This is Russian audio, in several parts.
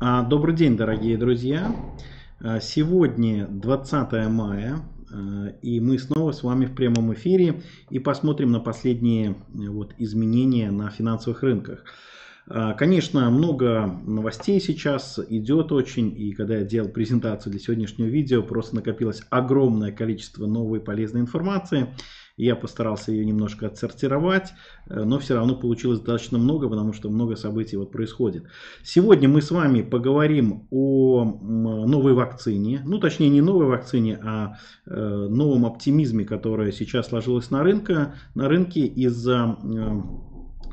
А, добрый день, дорогие друзья. А, сегодня 20 мая, а, и мы снова с вами в прямом эфире и посмотрим на последние э, вот, изменения на финансовых рынках. Конечно, много новостей сейчас идет очень, и когда я делал презентацию для сегодняшнего видео, просто накопилось огромное количество новой полезной информации. Я постарался ее немножко отсортировать, э, но все равно получилось достаточно много, потому что много событий вот происходит. Сегодня мы с вами поговорим о новой вакцине, ну точнее не новой вакцине, а э, новом оптимизме, которое сейчас сложилось на, рынке, на рынке из-за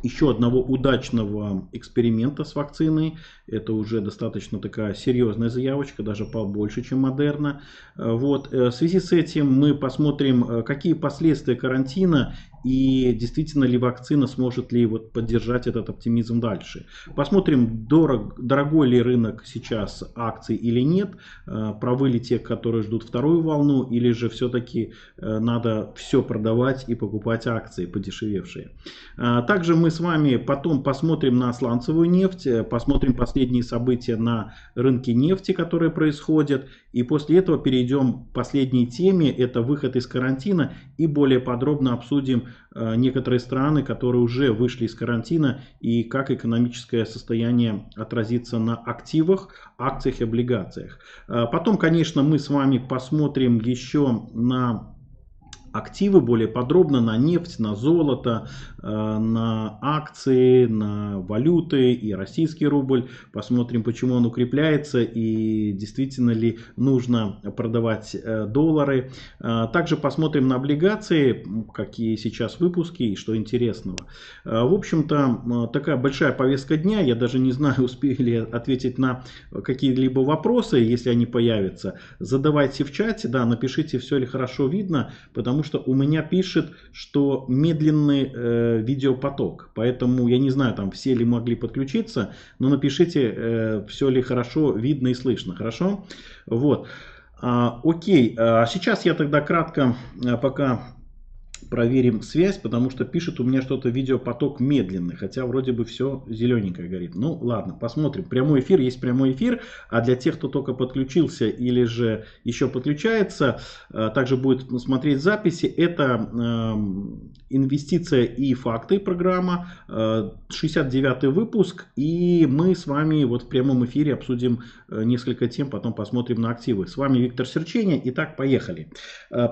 еще одного удачного эксперимента с вакциной. Это уже достаточно такая серьезная заявочка, даже побольше, чем Модерна. Э, вот. Э, в связи с этим мы посмотрим, э, какие последствия карантина и действительно ли вакцина сможет ли вот поддержать этот оптимизм дальше. Посмотрим, дорог, дорогой ли рынок сейчас акций или нет, э, правы ли те, которые ждут вторую волну, или же все-таки э, надо все продавать и покупать акции подешевевшие. Э, также мы с вами потом посмотрим на сланцевую нефть, посмотрим последние события на рынке нефти, которые происходят, и после этого перейдем к последней теме, это выход из карантина, и более подробно обсудим, Э, некоторые страны, которые уже вышли из карантина и как экономическое состояние отразится на активах, акциях и облигациях. Э, потом, конечно, мы с вами посмотрим еще на активы более подробно на нефть, на золото, э, на акции, на валюты и российский рубль. Посмотрим, почему он укрепляется и действительно ли нужно продавать э, доллары. Э, также посмотрим на облигации, какие сейчас выпуски и что интересного. В общем-то, такая большая повестка дня. Я даже не знаю, успею ли ответить на какие-либо вопросы, если они появятся. Задавайте в чате, да, напишите, все ли хорошо видно, потому что что у меня пишет, что медленный э, видеопоток. Поэтому я не знаю, там все ли могли подключиться, но напишите, э, все ли хорошо видно и слышно. Хорошо? Вот. А, окей. А сейчас я тогда кратко, а, пока проверим связь, потому что пишет у меня что-то видеопоток медленный, хотя вроде бы все зелененькое горит. Ну ладно, посмотрим. Прямой эфир есть прямой эфир, а для тех, кто только подключился или же еще подключается, э, также будет смотреть записи. Это эм, инвестиция и факты программа, 69 э, выпуск, и мы с вами вот в прямом эфире обсудим э, несколько тем, потом посмотрим на активы. С вами Виктор Серченя, итак, поехали.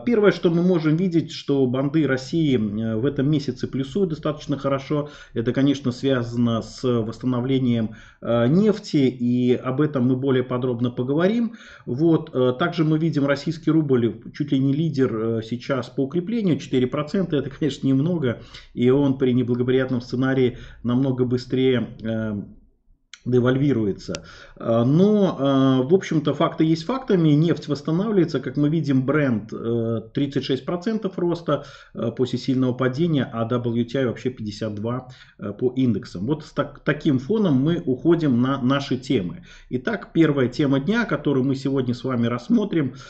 Первое, что мы можем видеть, что банды рубли России э, в этом месяце плюсуют достаточно хорошо. Это, конечно, связано с восстановлением э, нефти, и об этом мы более подробно поговорим. Вот. Э, также мы видим российский рубль чуть ли не лидер сейчас по укреплению, 4%, это, конечно, немного, и он при неблагоприятном сценарии намного быстрее девальвируется. А, но, а, в общем-то, факты есть фактами. Нефть восстанавливается. Как мы видим, бренд 36% э, роста э, после сильного падения, а WTI вообще 52% э, по индексам. Вот с так, таким фоном мы уходим на наши темы. Итак, первая тема дня, которую мы сегодня с вами рассмотрим –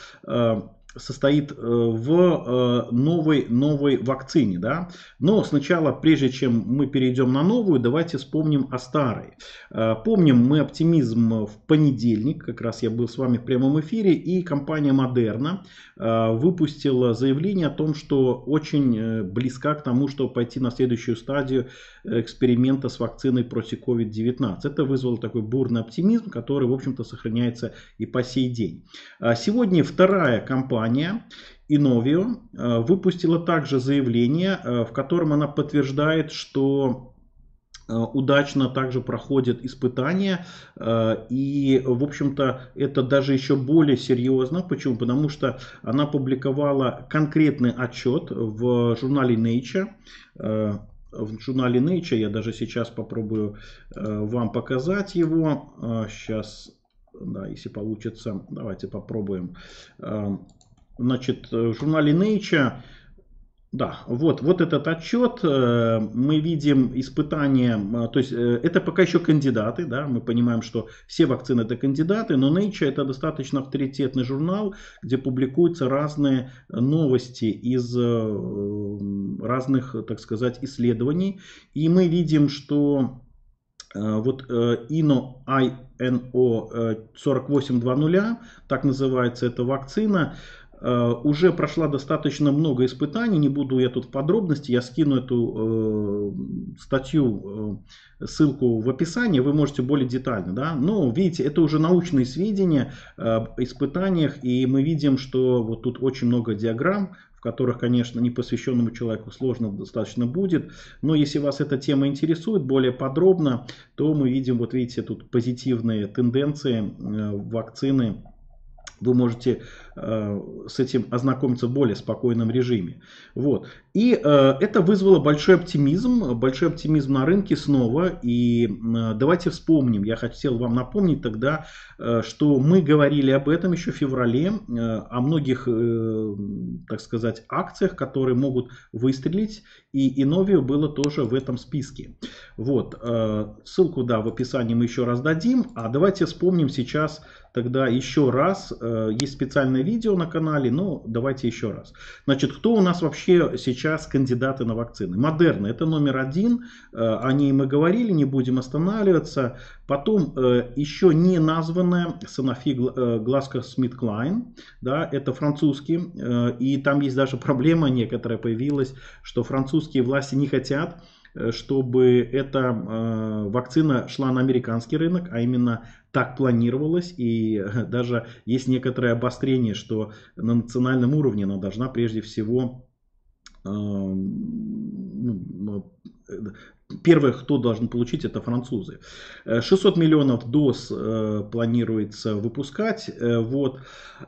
состоит э, в э, новой, новой вакцине. Да? Но сначала, прежде чем мы перейдем на новую, давайте вспомним о старой. Э, помним мы оптимизм в понедельник, как раз я был с вами в прямом эфире, и компания Moderna выпустила заявление о том, что очень близка к тому, чтобы пойти на следующую стадию эксперимента с вакциной против COVID-19. Это вызвало такой бурный оптимизм, который, в общем-то, сохраняется и по сей день. Сегодня вторая компания образования Иновию э, выпустила также заявление, э, в котором она подтверждает, что э, удачно также проходят испытания. И, в общем-то, это даже еще более серьезно. Почему? Потому что она публиковала конкретный отчет в журнале Nature. В журнале Nature я даже сейчас попробую вам показать его. Сейчас, да, если получится, давайте попробуем. Эм, Значит, в журнале Nature, да, вот, вот этот отчет, э, мы видим испытания, э, то есть э, это пока еще кандидаты, да, мы понимаем, что все вакцины это кандидаты, но Nature это достаточно авторитетный журнал, где публикуются разные новости из разных, так сказать, исследований, и мы видим, что вот ИНО INO 4820, так называется эта вакцина, Э, уже прошла достаточно много испытаний, не буду я тут в подробности, я скину эту э, статью, э, ссылку в описании, вы можете более детально, да, но видите, это уже научные сведения об испытаниях, и мы видим, что вот тут очень много диаграмм, в которых, конечно, непосвященному человеку сложно достаточно будет. Но если вас эта тема интересует более подробно, то мы видим, вот видите, тут позитивные тенденции э, вакцины. Вы можете Э, с этим ознакомиться в более спокойном режиме. Вот. И э, это вызвало большой оптимизм, большой оптимизм на рынке снова. И э, давайте вспомним, я хотел вам напомнить тогда, э, что мы говорили об этом еще в феврале, э, о многих, э, так сказать, акциях, которые могут выстрелить. И Иновио было тоже в этом списке. Вот, э, ссылку, да, в описании мы еще раз дадим. А давайте вспомним сейчас тогда еще раз, э, есть специальные видео на канале, но давайте еще раз. Значит, кто у нас вообще сейчас кандидаты на вакцины? Модерна, это номер один, э, о ней мы говорили, не будем останавливаться. Потом э, еще не названная Sanofi э, Glasgow Smith Klein, да, это французский, и там есть даже проблема некоторая появилась, что французские власти не хотят Э, чтобы эта э, вакцина шла на американский рынок, а именно так планировалось, и э, даже есть некоторое обострение, что на национальном уровне она должна прежде всего ну, Первое, кто должен получить, это французы. 600 э, миллионов доз э, планируется выпускать, э, вот,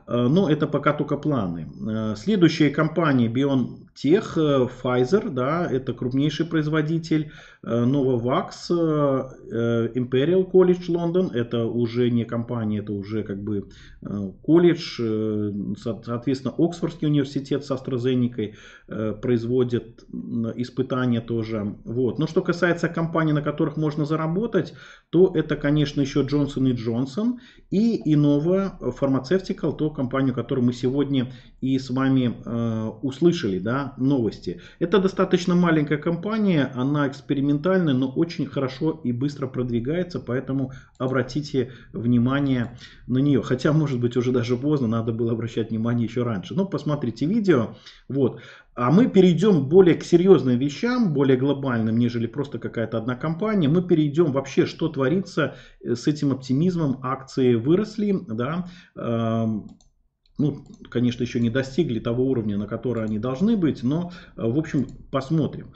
э, но это пока только планы. Э, следующая компания BioNTech, э, Pfizer, да, это крупнейший производитель Novavax, э, э, э, Imperial College London, это уже не компания, это уже как бы колледж, соответственно, Оксфордский университет с AstraZeneca производит испытания тоже. Вот. Но что касается компаний, на которых можно заработать, то это, конечно, еще Johnson Johnson и Innova Pharmaceutical, то компанию, которую мы сегодня и с вами услышали, да, новости. Это достаточно маленькая компания, она эксперимент фундаментальный, но очень хорошо и быстро продвигается, поэтому обратите внимание на нее. Хотя, может быть, уже даже поздно, надо было обращать внимание еще раньше. Но посмотрите видео. Вот. А мы перейдем более к серьезным вещам, более глобальным, нежели просто какая-то одна компания. Мы перейдем вообще, что творится с этим оптимизмом. Акции выросли, да, эм, ну, конечно, еще не достигли того уровня, на который они должны быть, но, э, в общем, посмотрим.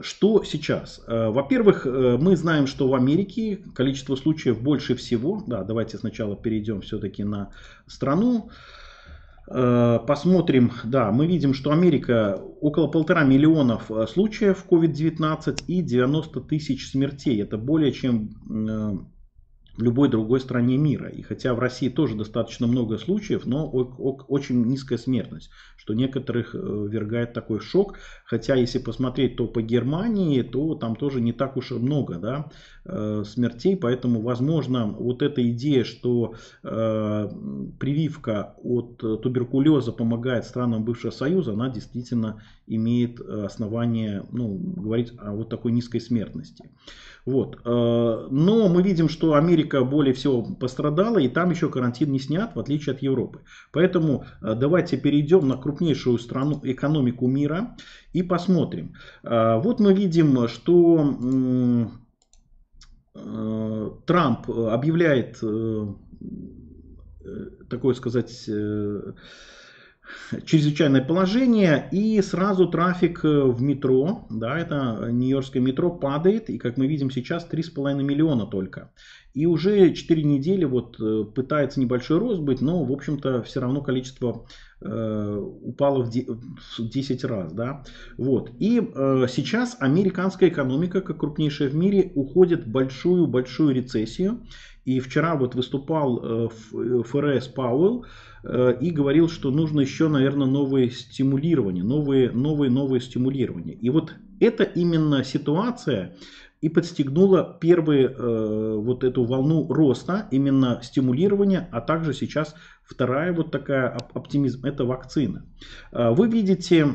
Что сейчас? Э, во-первых, э, мы знаем, что в Америке количество случаев больше всего. Да, давайте сначала перейдем все-таки на страну. Посмотрим, да, мы видим, что Америка около полтора миллионов случаев COVID-19 и 90 тысяч смертей. Это более чем в любой другой стране мира. И хотя в России тоже достаточно много случаев, но очень низкая смертность, что некоторых э, вергает такой шок. Хотя если посмотреть то по Германии, то там тоже не так уж и много да, э, смертей. Поэтому, возможно, вот эта идея, что э, прививка от туберкулеза помогает странам бывшего союза, она действительно имеет основание ну, говорить о вот такой низкой смертности. Вот. Э, но мы видим, что Америка более всего пострадала, и там еще карантин не снят, в отличие от Европы. Поэтому э, давайте перейдем на крупнейшую страну, экономику мира и посмотрим. Э, вот мы видим, что Трамп объявляет, такое сказать, чрезвычайное положение и сразу трафик э, в метро, да, это Нью-Йоркское метро падает, и как мы видим сейчас 3,5 миллиона только. И уже 4 недели вот э, пытается небольшой рост быть, но в общем-то все равно количество э, упало в 10 раз. Да? Вот. И э, сейчас американская экономика, как крупнейшая в мире, уходит в большую-большую рецессию. И вчера вот выступал э, ФРС э, Пауэлл, Э, и говорил, что нужно еще, наверное, новые стимулирования, новые, новые, новые стимулирования. И вот это именно ситуация и подстегнула первую э, вот эту волну роста, именно стимулирования, а также сейчас вторая вот такая оптимизм, это вакцина. Э, вы видите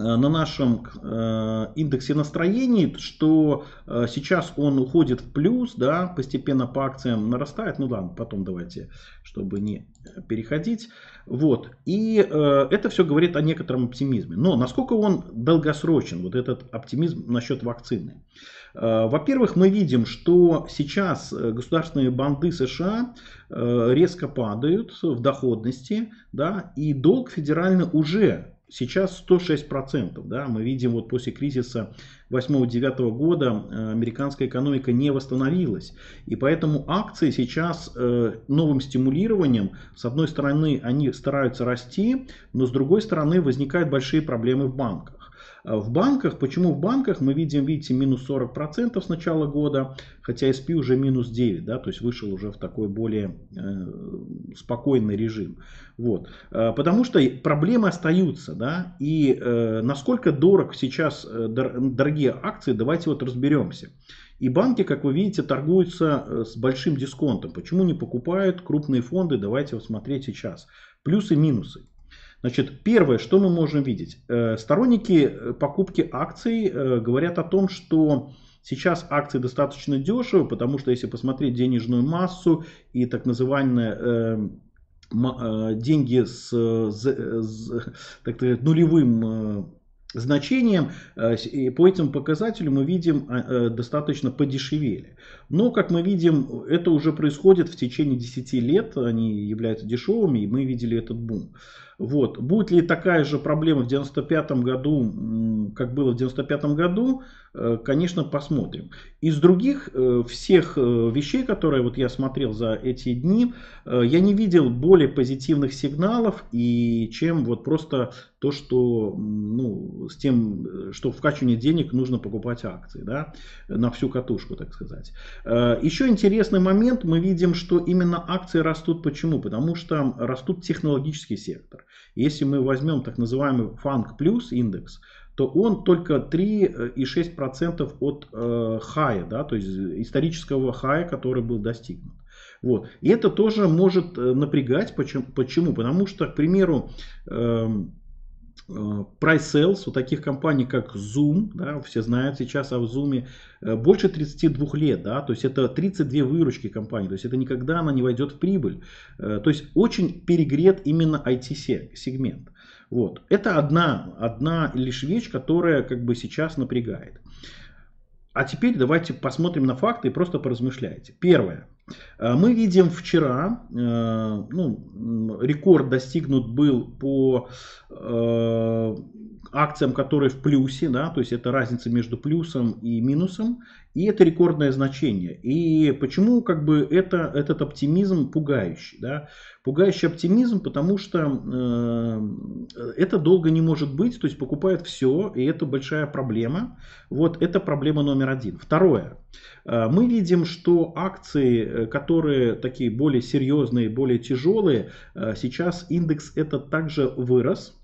Э, на нашем э, индексе настроений, что э, сейчас он уходит в плюс, да, постепенно по акциям нарастает, ну да, потом давайте, чтобы не переходить, вот, и это все говорит о некотором оптимизме, но насколько он долгосрочен, вот этот оптимизм насчет вакцины, во-первых, мы видим, что сейчас государственные банды США резко падают в доходности, да, и долг федеральный уже сейчас 106%. Да? Мы видим вот после кризиса 8-9 года э, американская экономика не восстановилась. И поэтому акции сейчас э, новым стимулированием, с одной стороны, они стараются расти, но с другой стороны возникают большие проблемы в банках. Э, в банках, почему в банках мы видим, видите, минус 40% с начала года, хотя SP уже минус 9, да, то есть вышел уже в такой более э, спокойный режим. Вот. Э, потому что проблемы остаются, да, и э, насколько дорог сейчас э, дорогие акции, давайте вот разберемся. И банки, как вы видите, торгуются э, с большим дисконтом. Почему не покупают крупные фонды? Давайте вот смотреть сейчас. Плюсы и минусы. Значит, первое, что мы можем видеть. Э, сторонники э, покупки акций э, говорят о том, что сейчас акции достаточно дешевы, потому что если посмотреть денежную массу и так называемые деньги с, с так сказать, нулевым значением, и по этим показателям мы видим достаточно подешевели. Но, как мы видим, это уже происходит в течение 10 лет, они являются дешевыми, и мы видели этот бум. Вот. Будет ли такая же проблема в 95 году, как было в 95 году, э, конечно, посмотрим. Из других э, всех э, вещей, которые вот я смотрел за эти дни, я не видел более позитивных сигналов, и чем вот просто то, что ну, с тем, что в качестве денег нужно покупать акции, да, на всю катушку, так сказать. Еще интересный момент, мы видим, что именно акции растут. Почему? Потому что растут технологический сектор. Если мы возьмем так называемый фанк Plus индекс, то он только 3,6% от э, хая, да, то есть исторического хая, который был достигнут. Вот. И это тоже может э, напрягать. Почему? Потому что, к примеру, э, Э, price sales у таких компаний, как Zoom, да, все знают сейчас о Zoom, э, больше 32 лет, да, то есть это 32 выручки компании, то есть это никогда она не войдет в прибыль. Э, то есть очень перегрет именно IT-сегмент. Вот. Это одна, одна лишь вещь, которая как бы сейчас напрягает. А теперь давайте посмотрим на факты и просто поразмышляйте. Первое. Э, мы видим вчера, э, ну, рекорд достигнут был по э, акциям, которые в плюсе, да, то есть это разница между плюсом и минусом. И это рекордное значение. И почему как бы это, этот оптимизм пугающий? Да? Пугающий оптимизм, потому что э, это долго не может быть, то есть покупают все, и это большая проблема. Вот это проблема номер один. Второе. Э, мы видим, что акции, э, которые такие более серьезные, более тяжелые, э, сейчас индекс этот также вырос.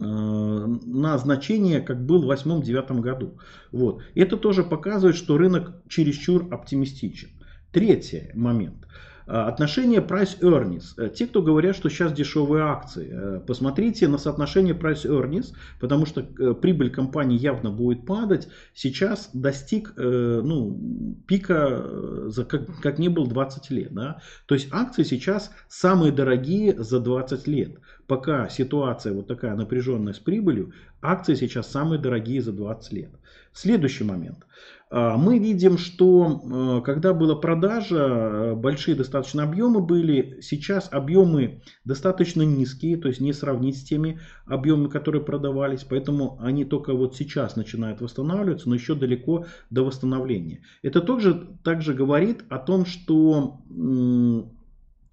Э, на значение, как был в 2008-2009 году. Вот. Это тоже показывает, что рынок чересчур оптимистичен. Третий момент. А, отношение price-earnings. Э, те, кто говорят, что сейчас дешевые акции, э, посмотрите на соотношение price-earnings, потому что э, прибыль компании явно будет падать. Сейчас достиг ну, пика, за как, как не был 20 лет. Да? То есть акции сейчас самые дорогие за 20 лет. Пока ситуация вот такая напряженная с прибылью, акции сейчас самые дорогие за 20 лет. Следующий момент. А, мы видим, что э, когда была продажа, э, большие достаточно объемы были. Сейчас объемы достаточно низкие, то есть не сравнить с теми объемами, которые продавались. Поэтому они только вот сейчас начинают восстанавливаться, но еще далеко до восстановления. Это также, также говорит о том, что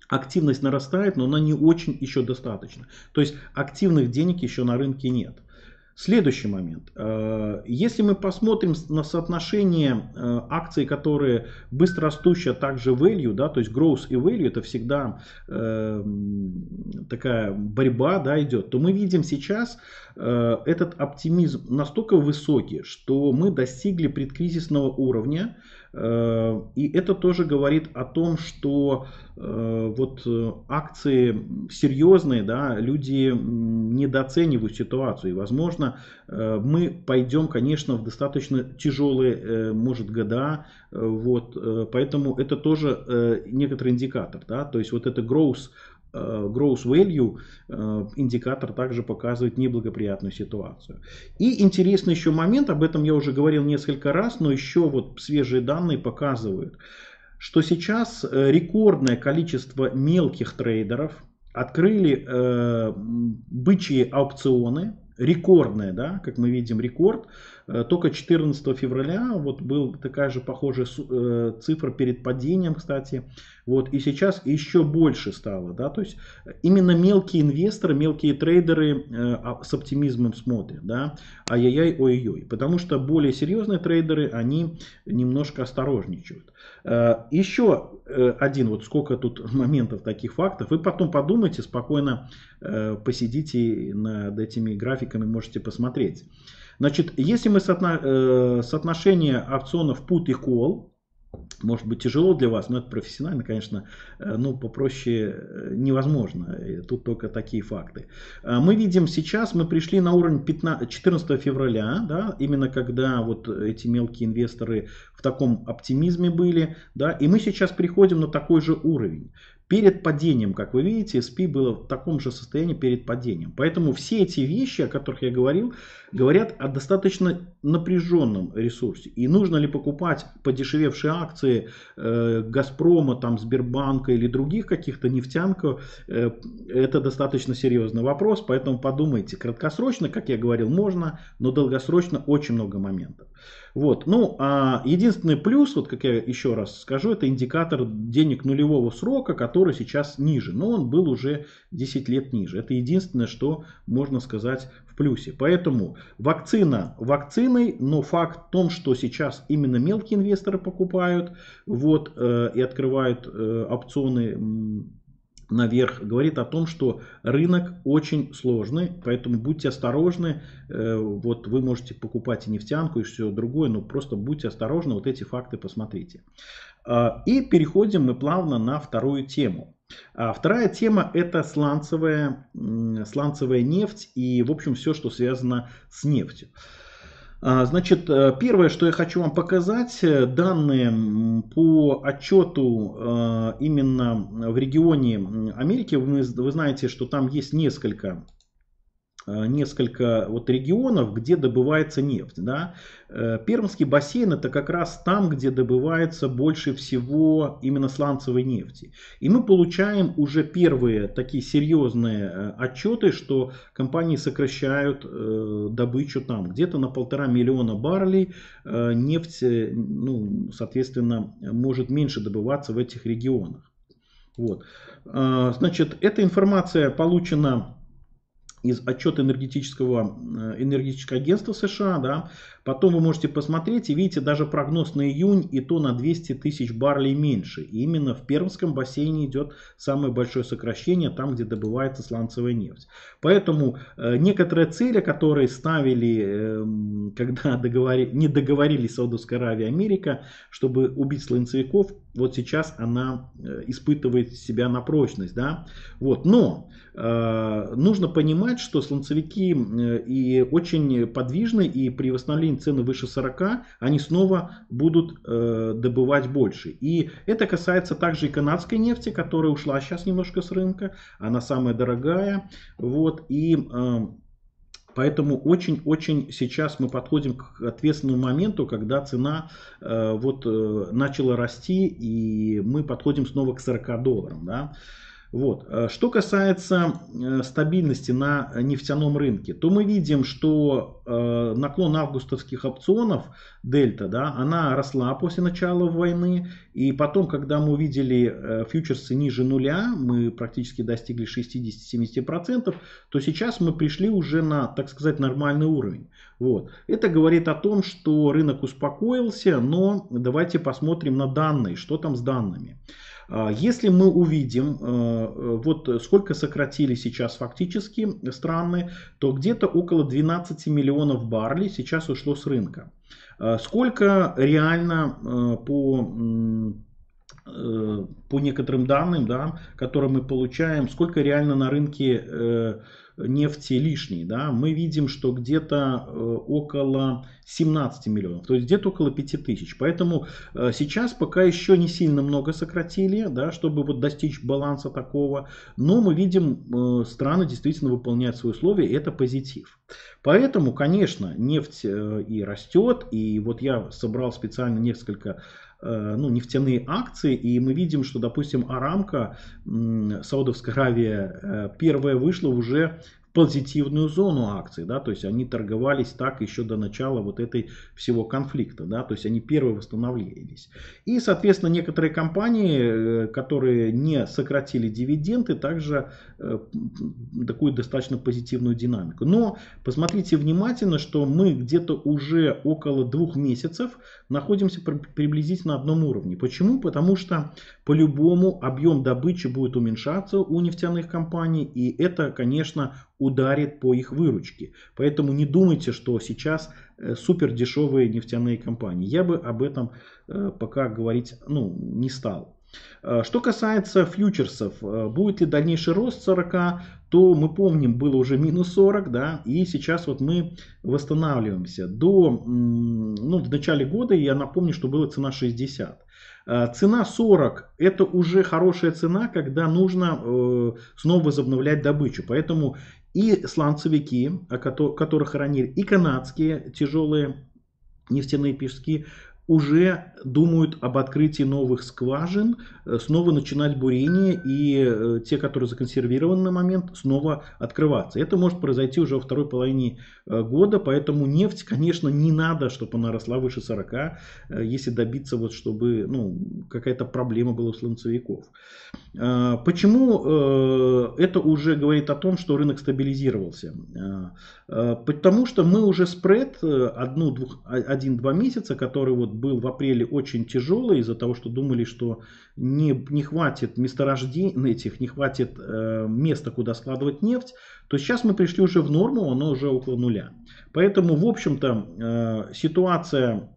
активность нарастает, но она не очень еще достаточно. То есть активных денег еще на рынке нет. Следующий момент. Э, если мы посмотрим на соотношение э, акций, которые быстро растущие, а также value, да, то есть growth и value, это всегда э, такая борьба да, идет, то мы видим сейчас этот оптимизм настолько высокий, что мы достигли предкризисного уровня, Э, и это тоже говорит о том, что э, вот э, акции серьезные, да, люди недооценивают ситуацию. И, возможно, мы пойдем, конечно, в достаточно тяжелые, может, года. Вот, поэтому это тоже некоторый индикатор. Да? То есть вот это growth Э, Growth Value э, индикатор также показывает неблагоприятную ситуацию. И интересный еще момент, об этом я уже говорил несколько раз, но еще вот свежие данные показывают, что сейчас э, рекордное количество мелких трейдеров открыли э, бычьи аукционы, рекордное, да, как мы видим, рекорд, Э, только 14 февраля вот был такая же похожая э, цифра перед падением, кстати. Вот, и сейчас еще больше стало. Да? То есть э, именно мелкие инвесторы, мелкие трейдеры а, с оптимизмом смотрят. Да? Ай-яй-яй, ой-ой. Потому что более серьезные трейдеры, они немножко осторожничают. Еще один, вот сколько тут моментов таких фактов. Вы потом подумайте, спокойно посидите над этими графиками, можете посмотреть. Значит, если мы соотно, э, соотношение опционов put и call, может быть тяжело для вас, но это профессионально, конечно, э, ну попроще э, невозможно. Тут только такие факты. Э, мы видим сейчас, мы пришли на уровень 15, 14 февраля, да, именно когда вот эти мелкие инвесторы в таком оптимизме были, да, и мы сейчас приходим на такой же уровень. Перед падением, как вы видите, SP было в таком же состоянии перед падением. Поэтому все эти вещи, о которых я говорил, говорят о достаточно напряженном ресурсе. И нужно ли покупать подешевевшие акции э, Газпрома, там, Сбербанка или других каких-то нефтянков, э, это достаточно серьезный вопрос. Поэтому подумайте, краткосрочно, как я говорил, можно, но долгосрочно очень много моментов. Вот. Ну, а единственный плюс, вот как я еще раз скажу, это индикатор денег нулевого срока, который сейчас ниже. Но он был уже 10 лет ниже. Это единственное, что можно сказать в плюсе. Поэтому вакцина вакциной, но факт в том, что сейчас именно мелкие инвесторы покупают вот, э, и открывают э, опционы наверх, говорит о том, что рынок очень сложный, поэтому будьте осторожны, э, вот вы можете покупать и нефтянку, и все другое, но просто будьте осторожны, вот эти факты посмотрите. А, и переходим мы плавно на вторую тему. А, вторая тема это сланцевая, сланцевая нефть и в общем все, что связано с нефтью. А, значит, э, первое, что я хочу вам показать, э, данные по отчету э, именно в регионе Америки. Вы, знаете, что там есть несколько Э, несколько вот регионов, где добывается нефть. Да? Э, Пермский бассейн это как раз там, где добывается больше всего именно сланцевой нефти. И мы получаем уже первые такие серьезные э, отчеты, что компании сокращают добычу там. Где-то на полтора миллиона баррелей нефть, ну, соответственно, может меньше добываться в этих регионах. Вот. Значит, эта информация получена из отчета энергетического, э, энергетического агентства США, да, потом вы можете посмотреть и видите даже прогноз на июнь и то на 200 тысяч баррелей меньше. И именно в Пермском бассейне идет самое большое сокращение, там где добывается сланцевая нефть. Поэтому э, некоторые цели, которые ставили, э, когда договори, не договорились Саудовская Аравия и Америка, чтобы убить сланцевиков, вот сейчас она э, испытывает себя на прочность. Да? Вот. Но Э, нужно понимать, что слонцевики и очень подвижны, и при восстановлении цены выше 40 они снова будут э, добывать больше. И это касается также и канадской нефти, которая ушла сейчас немножко с рынка, она самая дорогая. Вот, и э, Поэтому очень-очень сейчас мы подходим к ответственному моменту, когда цена э, вот э, начала расти, и мы подходим снова к 40 долларам. Да? Вот. Э, что касается э, стабильности на нефтяном рынке, то мы видим, что э, наклон августовских опционов дельта, да, она росла после начала войны, и потом, когда мы увидели фьючерсы ниже нуля, мы практически достигли 60-70%, то сейчас мы пришли уже на, так сказать, нормальный уровень. Вот. Это говорит о том, что рынок успокоился, но давайте посмотрим на данные, что там с данными. А, если мы увидим, э, э, вот сколько сократили сейчас фактически страны, то где-то около 12 миллионов баррелей сейчас ушло с рынка. А, сколько реально э, по по некоторым данным, да, которые мы получаем, сколько реально на рынке нефти лишней, да, мы видим, что где-то э, около 17 миллионов, то есть где-то около 5 тысяч. Поэтому э, сейчас пока еще не сильно много сократили, да, чтобы вот достичь баланса такого, но мы видим, э, страны действительно выполняют свои условия, и это позитив. Поэтому, конечно, нефть и растет, и вот я собрал специально несколько Э, ну, нефтяные акции, и мы видим, что, допустим, Арамка, Саудовская Аравия, э, первая вышла уже позитивную зону акций, да, то есть они торговались так еще до начала вот этой всего конфликта, да, то есть они первые восстановились. И, соответственно, некоторые компании, э, которые не сократили дивиденды, также э, такую достаточно позитивную динамику. Но посмотрите внимательно, что мы где-то уже около двух месяцев находимся приблизительно на одном уровне. Почему? Потому что по-любому объем добычи будет уменьшаться у нефтяных компаний, и это, конечно, ударит по их выручке. Поэтому не думайте, что сейчас э, супер дешевые нефтяные компании. Я бы об этом э, пока говорить ну, не стал. Э, что касается фьючерсов, будет ли дальнейший рост 40, то мы помним, было уже минус 40, да, и сейчас вот мы восстанавливаемся. До, ну, в начале года, я напомню, что была цена 60. Э, цена 40 это уже хорошая цена, когда нужно э, снова возобновлять добычу. Поэтому и сланцевики, которых хоронили, и канадские тяжелые нефтяные пески уже думают об открытии новых скважин, э, снова начинать бурение и э, те, которые законсервированы на момент, снова открываться. Это может произойти уже во второй половине э, года, поэтому нефть, конечно, не надо, чтобы она росла выше 40, если добиться, вот, чтобы ну, какая-то проблема была у слонцевиков. А, почему э, это уже говорит о том, что рынок стабилизировался? А, а, потому что мы уже спред 1-2 э, месяца, который вот был в апреле очень тяжелый из-за того, что думали, что не, не хватит месторождений этих, не хватит э, места, куда складывать нефть, то сейчас мы пришли уже в норму, оно уже около нуля. Поэтому, в общем-то, ситуация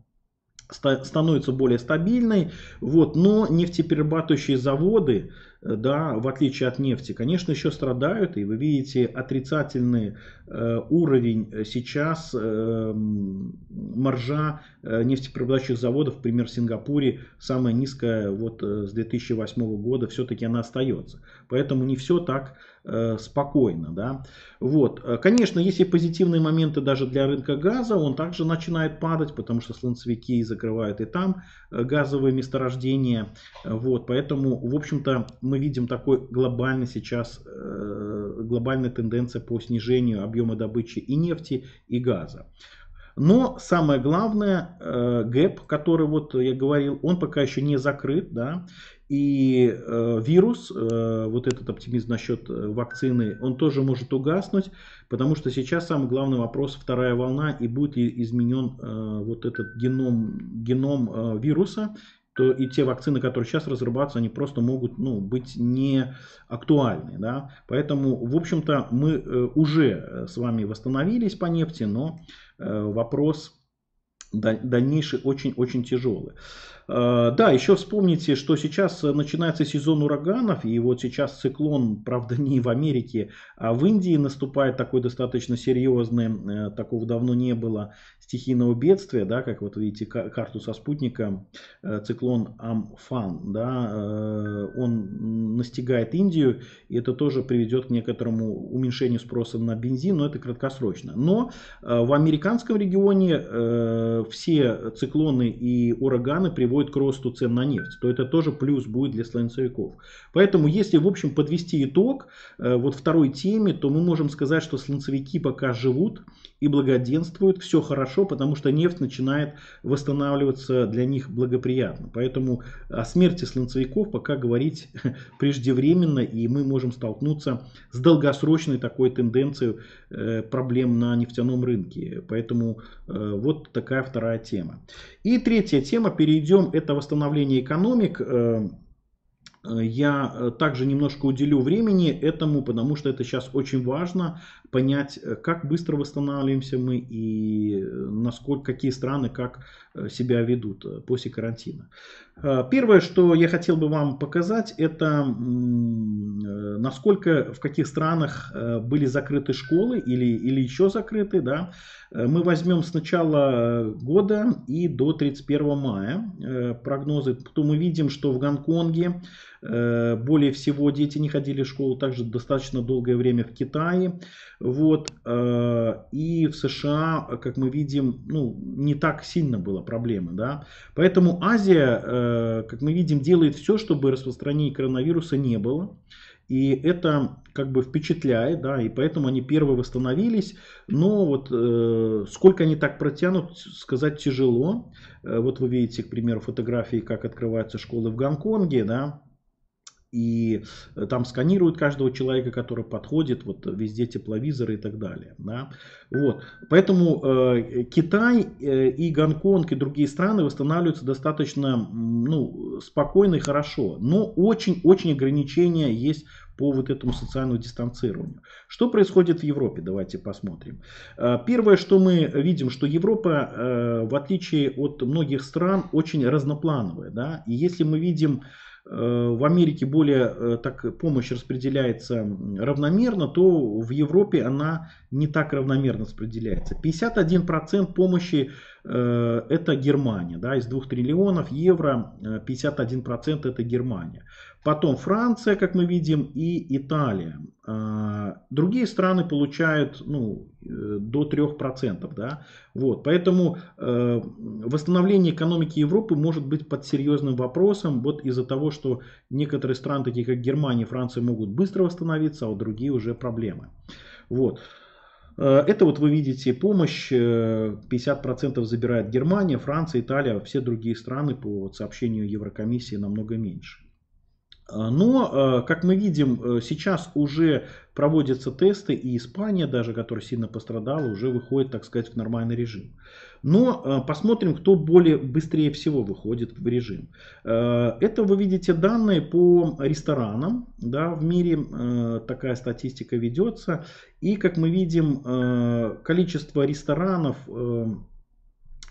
становится более стабильной. Вот, но нефтеперерабатывающие заводы, да, в отличие от нефти, конечно, еще страдают, и вы видите отрицательные Э, уровень э, сейчас э, маржа нефтеперерабатывающих заводов, например, в Сингапуре, самая низкая вот с 2008 года, все-таки она остается. Поэтому не все так спокойно. Да? Вот. Конечно, есть и позитивные моменты даже для рынка газа, он также начинает падать, потому что слонцевики закрывают и там газовые месторождения. Вот. Поэтому, в общем-то, мы видим такой глобальный сейчас, глобальная тенденция по снижению объема объема добычи и нефти, и газа. Но самое главное, э, гэп, который вот я говорил, он пока еще не закрыт, да, и э, вирус, э, вот этот оптимизм насчет э, вакцины, он тоже может угаснуть, потому что сейчас самый главный вопрос вторая волна и будет ли изменен э, вот этот геном, геном э, вируса что и те вакцины, которые сейчас разрабатываются, они просто могут ну, быть не актуальны. Да? Поэтому, в общем-то, мы э, уже э, с вами восстановились по нефти, но э, вопрос дальнейший очень-очень тяжелый. Да, еще вспомните, что сейчас начинается сезон ураганов, и вот сейчас циклон, правда, не в Америке, а в Индии наступает такой достаточно серьезный, такого давно не было стихийного бедствия, да, как вот видите карту со спутника, э, циклон Амфан, да, э, он настигает Индию, и это тоже приведет к некоторому уменьшению спроса на бензин, но это краткосрочно. Но э, в американском регионе все циклоны и ураганы приводят к росту цен на нефть, то это тоже плюс будет для сланцевиков. Поэтому если, в общем, подвести итог вот второй теме, то мы можем сказать, что сланцевики пока живут и благоденствуют, все хорошо, хорошо, потому что нефть начинает восстанавливаться для них благоприятно. Поэтому о смерти сланцевиков пока говорить преждевременно, и мы можем столкнуться с долгосрочной такой тенденцией э, проблем на нефтяном рынке. Поэтому э, вот такая вторая тема. И третья тема, перейдем, это восстановление экономик. Э, я также немножко уделю времени этому, потому что это сейчас очень важно понять, э, как быстро восстанавливаемся мы и э, насколько, какие страны как э, себя ведут после карантина. Первое, что я хотел бы вам показать, это насколько, в каких странах были закрыты школы или, или еще закрыты. Да? Мы возьмем с начала года и до 31 мая прогнозы. То мы видим, что в Гонконге Э, более всего дети не ходили в школу также достаточно долгое время в Китае. Вот. Э, и в США, как мы видим, ну, не так сильно было проблемы. Да? Поэтому Азия, э, как мы видим, делает все, чтобы распространения коронавируса не было. И это как бы впечатляет, да, и поэтому они первые восстановились. Но вот э, сколько они так протянут, сказать тяжело. Э, вот вы видите, к примеру, фотографии, как открываются школы в Гонконге, да, и э, там сканируют каждого человека, который подходит, вот везде тепловизоры и так далее. Да? Вот. Поэтому э, Китай э, и Гонконг и другие страны восстанавливаются достаточно ну, спокойно и хорошо, но очень-очень ограничения есть по вот этому социальному дистанцированию. Что происходит в Европе? Давайте посмотрим. Э, первое, что мы видим, что Европа, э, в отличие от многих стран, очень разноплановая. Да? И если мы видим Э, в Америке более э, так помощь распределяется равномерно, то в Европе она не так равномерно распределяется. 51% помощи Э, это Германия. Да, из 2 триллионов евро 51% э, это Германия. Потом Франция, как мы видим, и Италия. Э, другие страны получают ну, до 3%. Да? Вот, поэтому восстановление экономики Европы может быть под серьезным вопросом вот из-за того, что некоторые страны, такие как Германия и Франция, могут быстро восстановиться, а у вот другие уже проблемы. Вот. Э, это вот вы видите помощь, 50% э, забирает Германия, Франция, Италия, все другие страны по сообщению Еврокомиссии намного меньше. Э, но, как мы видим, сейчас уже проводятся тесты, и Испания даже, которая сильно пострадала, уже выходит, так сказать, в нормальный режим. Но э, посмотрим, кто более быстрее всего выходит в режим. Э, это вы видите данные по ресторанам. Да, в мире э, такая статистика ведется. И как мы видим, количество ресторанов в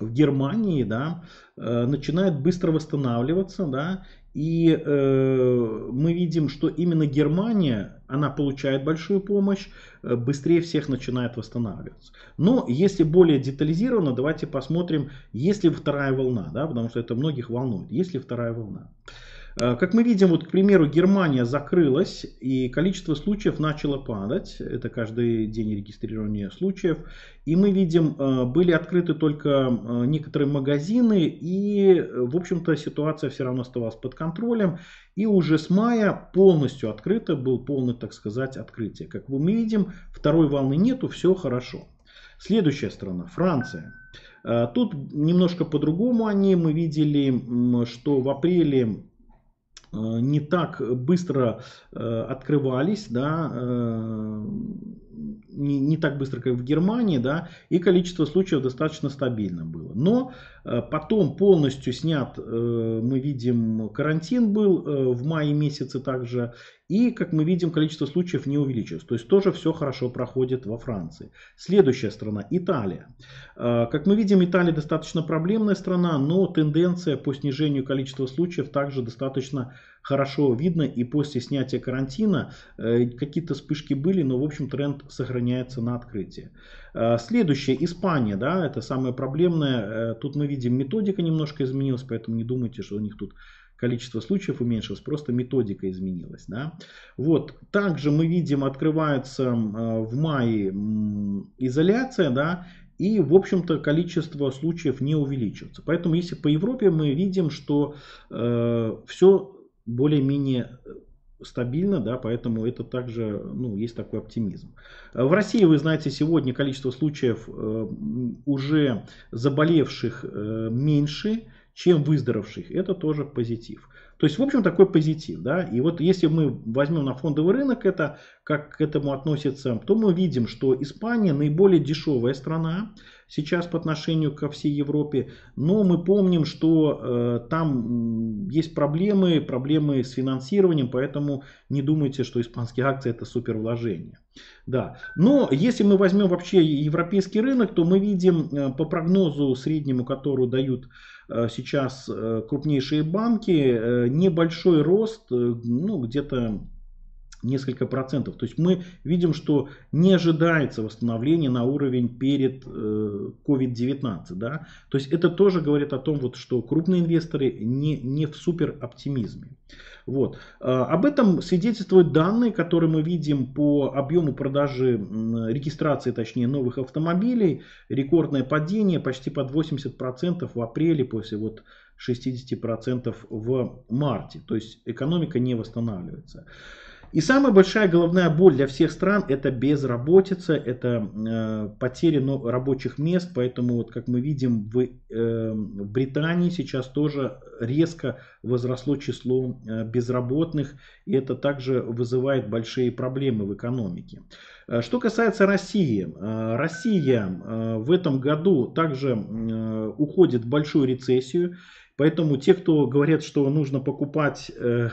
Германии, да, начинает быстро восстанавливаться, да, и э, мы видим, что именно Германия, она получает большую помощь, э, быстрее всех начинает восстанавливаться. Но если более детализировано, давайте посмотрим, есть ли вторая волна, да, потому что это многих волнует, есть ли вторая волна. Э, Э, как мы видим, вот, к примеру, Германия закрылась, и количество случаев начало падать. Это каждый день регистрирования случаев. И мы видим, э, были открыты только э, некоторые магазины, и, в общем-то, ситуация все равно оставалась под контролем. И уже с мая полностью открыто, был полный, так сказать, открытие. Как мы видим, второй волны нету, все хорошо. Следующая страна, Франция. Тут немножко по-другому они. Мы видели, что в апреле Э, не так быстро э, открывались, да, э, не, не так быстро, как в Германии, да, и количество случаев достаточно стабильно было. Но э, потом полностью снят, э, мы видим, карантин был э, в мае месяце также, и, как мы видим, количество случаев не увеличилось. То есть тоже все хорошо проходит во Франции. Следующая страна – Италия. Как мы видим, Италия достаточно проблемная страна, но тенденция по снижению количества случаев также достаточно хорошо видно. И после снятия карантина э, какие-то вспышки были, но в общем тренд сохраняется на открытие. Э, следующее, Испания, да, это самое проблемное. Э, тут мы видим, методика немножко изменилась, поэтому не думайте, что у них тут количество случаев уменьшилось, просто методика изменилась. Да? Вот. Также мы видим, открывается в мае изоляция, да, и, в общем-то, количество случаев не увеличивается. Поэтому, если по Европе мы видим, что э, все более-менее э, стабильно, да, поэтому это также, ну, есть такой оптимизм. Э, в России, вы знаете, сегодня количество случаев э, уже заболевших меньше, чем выздоровших. Это тоже позитив. То есть, в общем, такой позитив, да. И вот если мы возьмем на фондовый рынок, это как к этому относится, то мы видим, что Испания наиболее дешевая страна, сейчас по отношению ко всей Европе, но мы помним, что э, там есть проблемы, проблемы с финансированием, поэтому не думайте, что испанские акции это супер вложение. Да. Но если мы возьмем вообще европейский рынок, то мы видим э, по прогнозу среднему, которую дают э, сейчас э, крупнейшие банки, небольшой рост, ну где-то несколько процентов. То есть мы видим, что не ожидается восстановление на уровень перед COVID-19. Э, да? То есть это тоже говорит о том, вот, что крупные инвесторы не, не в супер оптимизме. Вот. А, об этом свидетельствуют данные, которые мы видим по объему продажи, регистрации точнее новых автомобилей. Рекордное падение почти под 80% в апреле после вот 60% в марте. То есть экономика не восстанавливается. И самая большая головная боль для всех стран это безработица, это э, потеря ну, рабочих мест. Поэтому, вот, как мы видим, в, э, в Британии сейчас тоже резко возросло число э, безработных. И это также вызывает большие проблемы в экономике. Э, что касается России. Э, Россия э, в этом году также э, уходит в большую рецессию. Поэтому те, кто говорят, что нужно покупать э,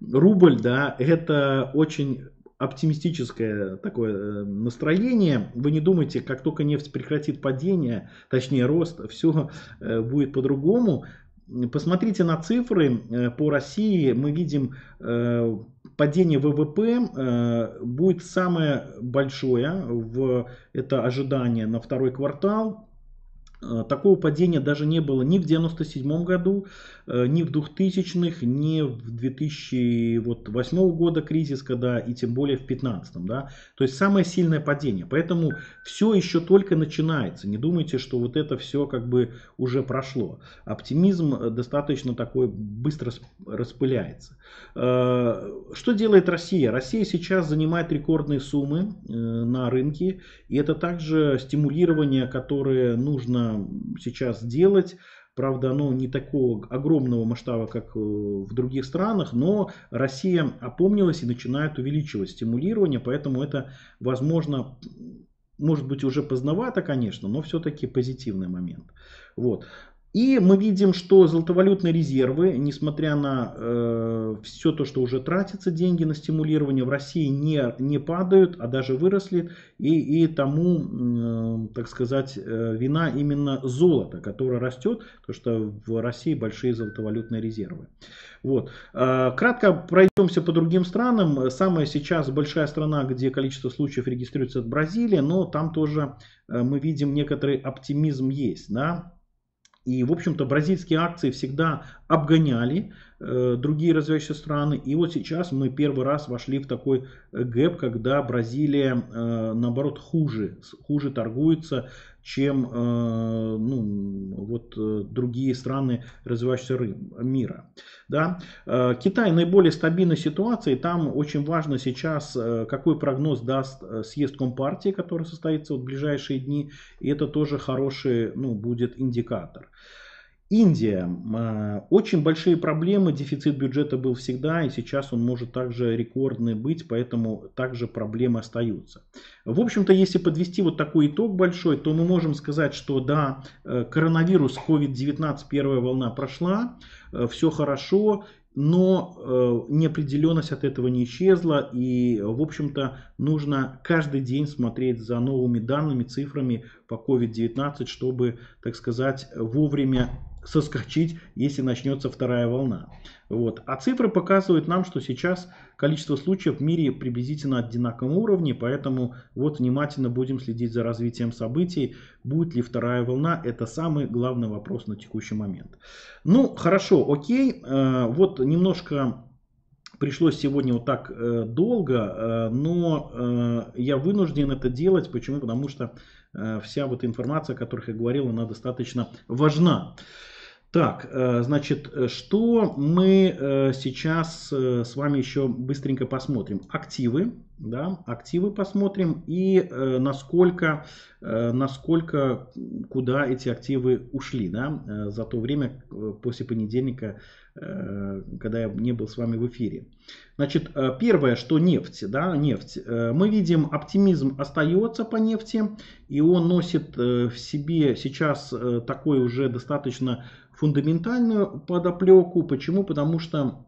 рубль, да, это очень оптимистическое такое э, настроение. Вы не думайте, как только нефть прекратит падение, точнее рост, все э, будет по-другому. Посмотрите на цифры э, по России. Мы видим падение ВВП будет самое большое в это ожидание на второй квартал. Э, такого падения даже не было ни в 1997 году, э, ни в 2000-х, ни в 2008 года кризис, когда и тем более в 2015. Да? То есть самое сильное падение. Поэтому все еще только начинается. Не думайте, что вот это все как бы уже прошло. Оптимизм э, достаточно такой быстро распыляется. Что делает Россия? Россия сейчас занимает рекордные суммы на рынке. И это также стимулирование, которое нужно сейчас делать. Правда, оно не такого огромного масштаба, как э, в других странах, но Россия опомнилась и начинает увеличивать стимулирование, поэтому это, возможно, может быть уже поздновато, конечно, но все-таки позитивный момент. Вот. И мы видим, что золотовалютные резервы, несмотря на э, все то, что уже тратятся деньги на стимулирование в России не, не падают, а даже выросли. И, и тому, э, так сказать, э, вина именно золото, которое растет, потому что в России большие золотовалютные резервы. Вот. Э, кратко пройдемся по другим странам. Самая сейчас большая страна, где количество случаев регистрируется, это Бразилия, но там тоже э, мы видим некоторый оптимизм есть. Да? И, в общем-то, бразильские акции всегда обгоняли э, другие развивающиеся страны. И вот сейчас мы первый раз вошли в такой э, гэп, когда Бразилия, э, наоборот, хуже, хуже торгуется, чем э, ну, вот, э, другие страны развивающегося мира. Да? Э, Китай наиболее стабильной ситуации. Там очень важно сейчас, э, какой прогноз даст э, съезд Компартии, который состоится вот в ближайшие дни. И это тоже хороший ну, будет индикатор. Индия. Э, очень большие проблемы, дефицит бюджета был всегда, и сейчас он может также рекордный быть, поэтому также проблемы остаются. В общем-то, если подвести вот такой итог большой, то мы можем сказать, что да, э, коронавирус COVID-19 первая волна прошла, э, все хорошо, но неопределенность от этого не исчезла, и, в общем-то, нужно каждый день смотреть за новыми данными, цифрами по COVID-19, чтобы, так сказать, вовремя соскочить, если начнется вторая волна. Вот. А цифры показывают нам, что сейчас количество случаев в мире приблизительно на одинаковом уровне, поэтому вот внимательно будем следить за развитием событий. Будет ли вторая волна, это самый главный вопрос на текущий момент. Ну, хорошо, окей, э, вот немножко пришлось сегодня вот так э, долго, э, но я вынужден это делать. Почему? Потому что вся вот информация, о которой я говорил, она достаточно важна. Так, э, значит, э, что мы э, сейчас с вами еще быстренько посмотрим? Активы, да, активы посмотрим и насколько, насколько, куда эти активы ушли, да, за то время после понедельника, когда я не был с вами в эфире. Значит, первое, что нефть, да, нефть. Мы видим, оптимизм остается по нефти, и он носит в себе сейчас такой уже достаточно фундаментальную подоплеку. Почему? Потому что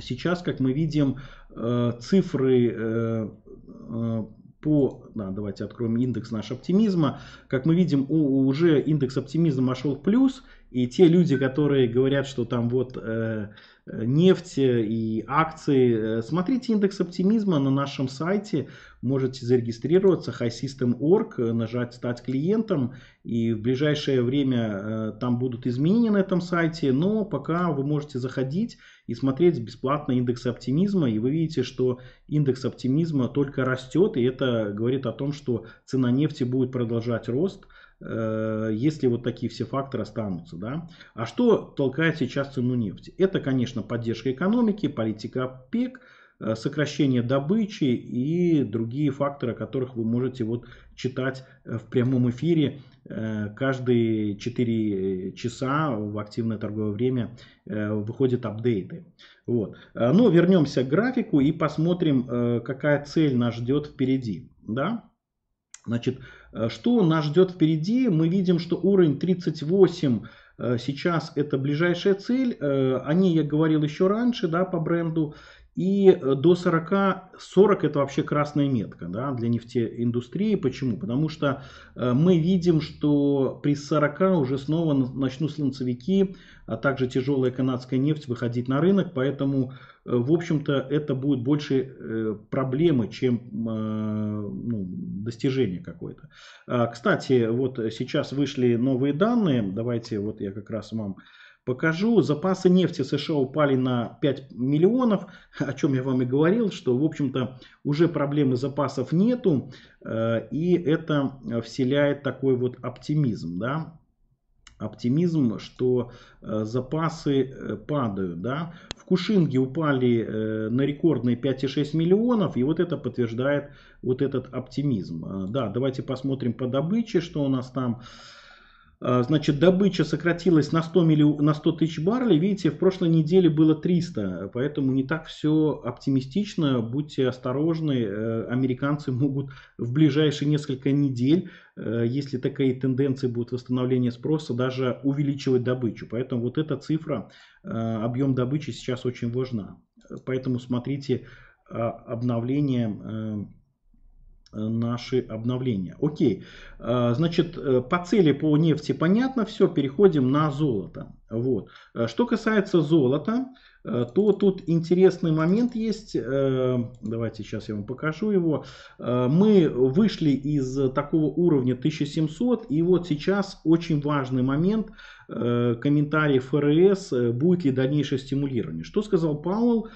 сейчас, как мы видим, э, цифры э, э, по, да, давайте откроем индекс наш оптимизма. Как мы видим, у, уже индекс оптимизма вошел в плюс, и те люди, которые говорят, что там вот э, нефть и акции, смотрите индекс оптимизма на нашем сайте, можете зарегистрироваться HiSystem.org, э, нажать «Стать клиентом», и в ближайшее время э, там будут изменения на этом сайте, но пока вы можете заходить и смотреть бесплатно индекс оптимизма, и вы видите, что индекс оптимизма только растет, и это говорит о том, что цена нефти будет продолжать рост, э, если вот такие все факторы останутся. Да? А что толкает сейчас цену нефти? Это, конечно, поддержка экономики, политика ОПЕК – Э, сокращение добычи и другие факторы, о которых вы можете вот читать э, в прямом эфире э, каждые 4 часа в активное торговое время выходят апдейты. Вот. Но ну, вернемся к графику и посмотрим, какая цель нас ждет впереди. Да? Значит, что нас ждет впереди? Мы видим, что уровень 38 сейчас это ближайшая цель. О ней я говорил еще раньше да, по бренду. И э, до 40, 40 это вообще красная метка да, для нефтеиндустрии. Почему? Потому что э, мы видим, что при 40 уже снова начнут слонцевики, а также тяжелая канадская нефть выходить на рынок. Поэтому, э, в общем-то, это будет больше проблемы, чем ну, достижение какое-то. А, кстати, вот сейчас вышли новые данные. Давайте вот я как раз вам покажу. Запасы нефти США упали на 5 миллионов, о чем я вам и говорил, что, в общем-то, уже проблемы запасов нету, э, и это вселяет такой вот оптимизм, да. Оптимизм, что э, запасы э, падают, да. В Кушинге упали на рекордные 5,6 миллионов, и вот это подтверждает вот этот оптимизм. Да, давайте посмотрим по добыче, что у нас там. А, значит, добыча сократилась на 100, милли... на 100 тысяч баррелей. Видите, в прошлой неделе было 300, поэтому не так все оптимистично. Будьте осторожны, э, американцы могут в ближайшие несколько недель, э, если такая тенденция будет восстановления спроса, даже увеличивать добычу. Поэтому вот эта цифра, э, объем добычи сейчас очень важна. Поэтому смотрите а, обновление наши обновления. Окей, а, значит, э, по цели по нефти понятно все, переходим на золото. Вот. Э, что касается золота, Э, то тут интересный момент есть. Э, давайте сейчас я вам покажу его. Э, мы вышли из такого уровня 1700. И вот сейчас очень важный момент. Комментарий ФРС. Будет ли дальнейшее стимулирование. Что сказал Пауэлл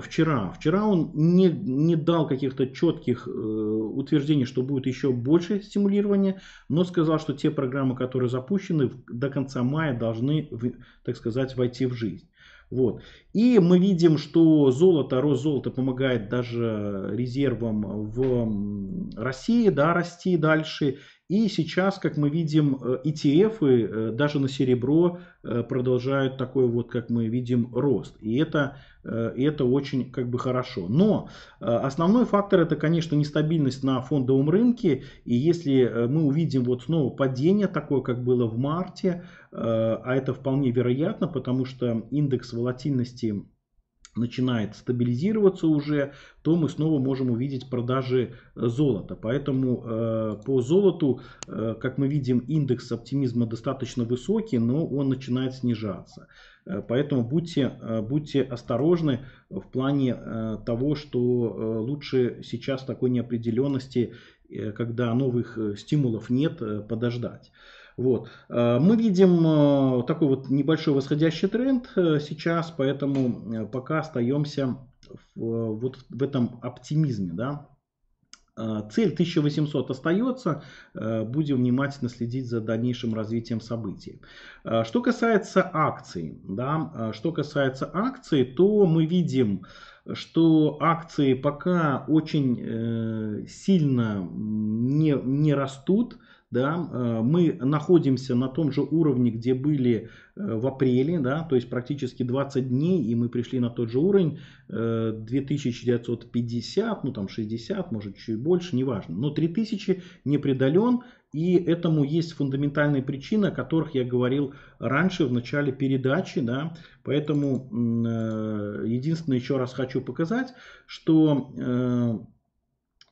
вчера? Вчера он не, не дал каких-то четких утверждений, что будет еще больше стимулирования. Но сказал, что те программы, которые запущены до конца мая должны, так сказать, войти в жизнь. Вот. И мы видим, что золото, рост золота помогает даже резервам в России да, расти дальше. И сейчас, как мы видим, э, ETF э, даже на серебро э, продолжают такой вот, как мы видим, рост. И это, это очень как бы хорошо. Но основной фактор это, конечно, нестабильность на фондовом рынке. И если мы увидим вот снова падение такое, как было в марте, а это вполне вероятно, потому что индекс волатильности начинает стабилизироваться уже, то мы снова можем увидеть продажи э, золота. Поэтому э, по золоту, э, как мы видим, индекс оптимизма достаточно высокий, но он начинает снижаться. Э, поэтому будьте, э, будьте осторожны в плане того, что лучше сейчас такой неопределенности, когда новых стимулов нет, подождать. Вот. Э, мы видим э, такой вот небольшой восходящий тренд э, сейчас, поэтому пока остаемся вот в этом оптимизме, да. Цель 1800 остается, будем внимательно следить за дальнейшим развитием событий. Что касается акций, да, что касается акций, то мы видим, что акции пока очень сильно не, не растут, да, э, мы находимся на том же уровне, где были э, в апреле, да, то есть практически 20 дней, и мы пришли на тот же уровень 2950, э, ну там 60, может чуть больше, неважно, но 3000 не преодолен, и этому есть фундаментальные причины, о которых я говорил раньше в начале передачи. Да? Поэтому единственное еще раз хочу показать, что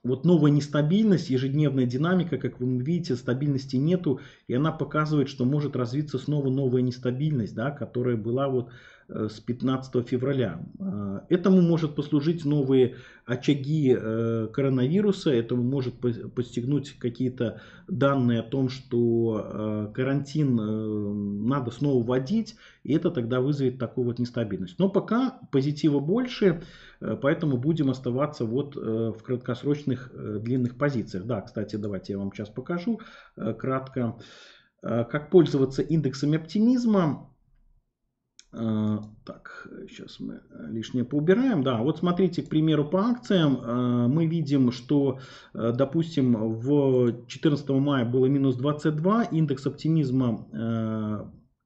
вот новая нестабильность, ежедневная динамика, как вы видите, стабильности нету, и она показывает, что может развиться снова новая нестабильность, да, которая была вот Э, с 15 февраля. Э, этому может послужить новые очаги э, коронавируса, этому может подстегнуть какие-то данные о том, что карантин надо снова вводить, и это тогда вызовет такую вот нестабильность. Но пока позитива больше, поэтому будем оставаться вот в краткосрочных длинных позициях. Да, кстати, давайте я вам сейчас покажу кратко, как пользоваться индексами оптимизма. Э, так, сейчас мы э, лишнее поубираем. Да, вот смотрите, к примеру, по акциям э, мы видим, что, допустим, в 14 мая было минус 22, индекс оптимизма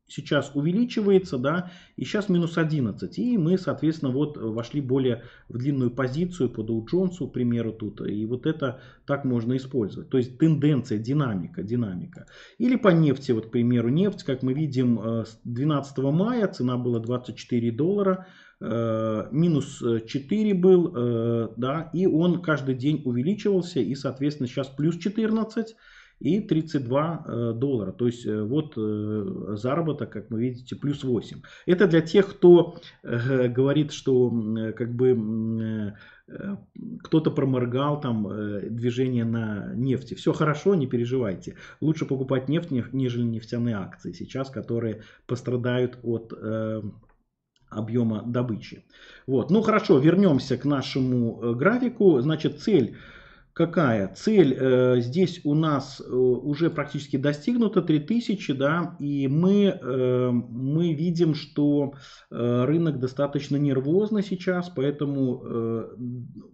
сейчас увеличивается, да, и сейчас минус 11. И мы, соответственно, вот э, вошли более в длинную позицию по Dow Jones, к примеру, тут. И вот это так можно использовать. То есть тенденция, динамика, динамика. Или по нефти, вот, к примеру, нефть, как мы видим, 12 э, мая цена была 24 доллара, э, минус 4 был, да, и он каждый день увеличивался, и, соответственно, сейчас плюс 14 и 32 э, доллара. То есть э, вот э, заработок, как вы видите, плюс 8. Это для тех, кто говорит, что как бы кто-то проморгал там движение на нефти. Все хорошо, не переживайте. Лучше покупать нефть, нежели нефтяные акции сейчас, которые пострадают от объема добычи. Вот. Ну хорошо, вернемся к нашему графику. Значит, цель какая? Цель э, здесь у нас э, уже практически достигнута, 3000, да, и мы, э, мы видим, что э, рынок достаточно нервозно сейчас, поэтому э,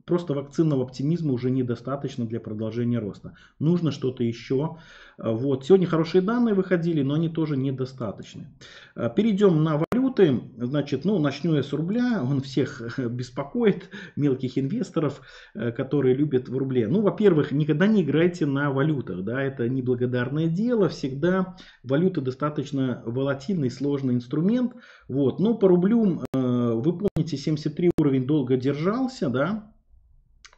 просто вакцинного оптимизма уже недостаточно для продолжения роста. Нужно что-то еще. Вот. Сегодня хорошие данные выходили, но они тоже недостаточны. Э, перейдем на валюты. Значит, ну, начну я с рубля. Он всех беспокоит, мелких инвесторов, э, которые любят в рубле. Ну, во-первых, никогда не играйте на валютах. Да, это неблагодарное дело. Всегда валюта достаточно волатильный, сложный инструмент. Вот. Но по рублю, э, вы помните, 73 уровень долго держался, да,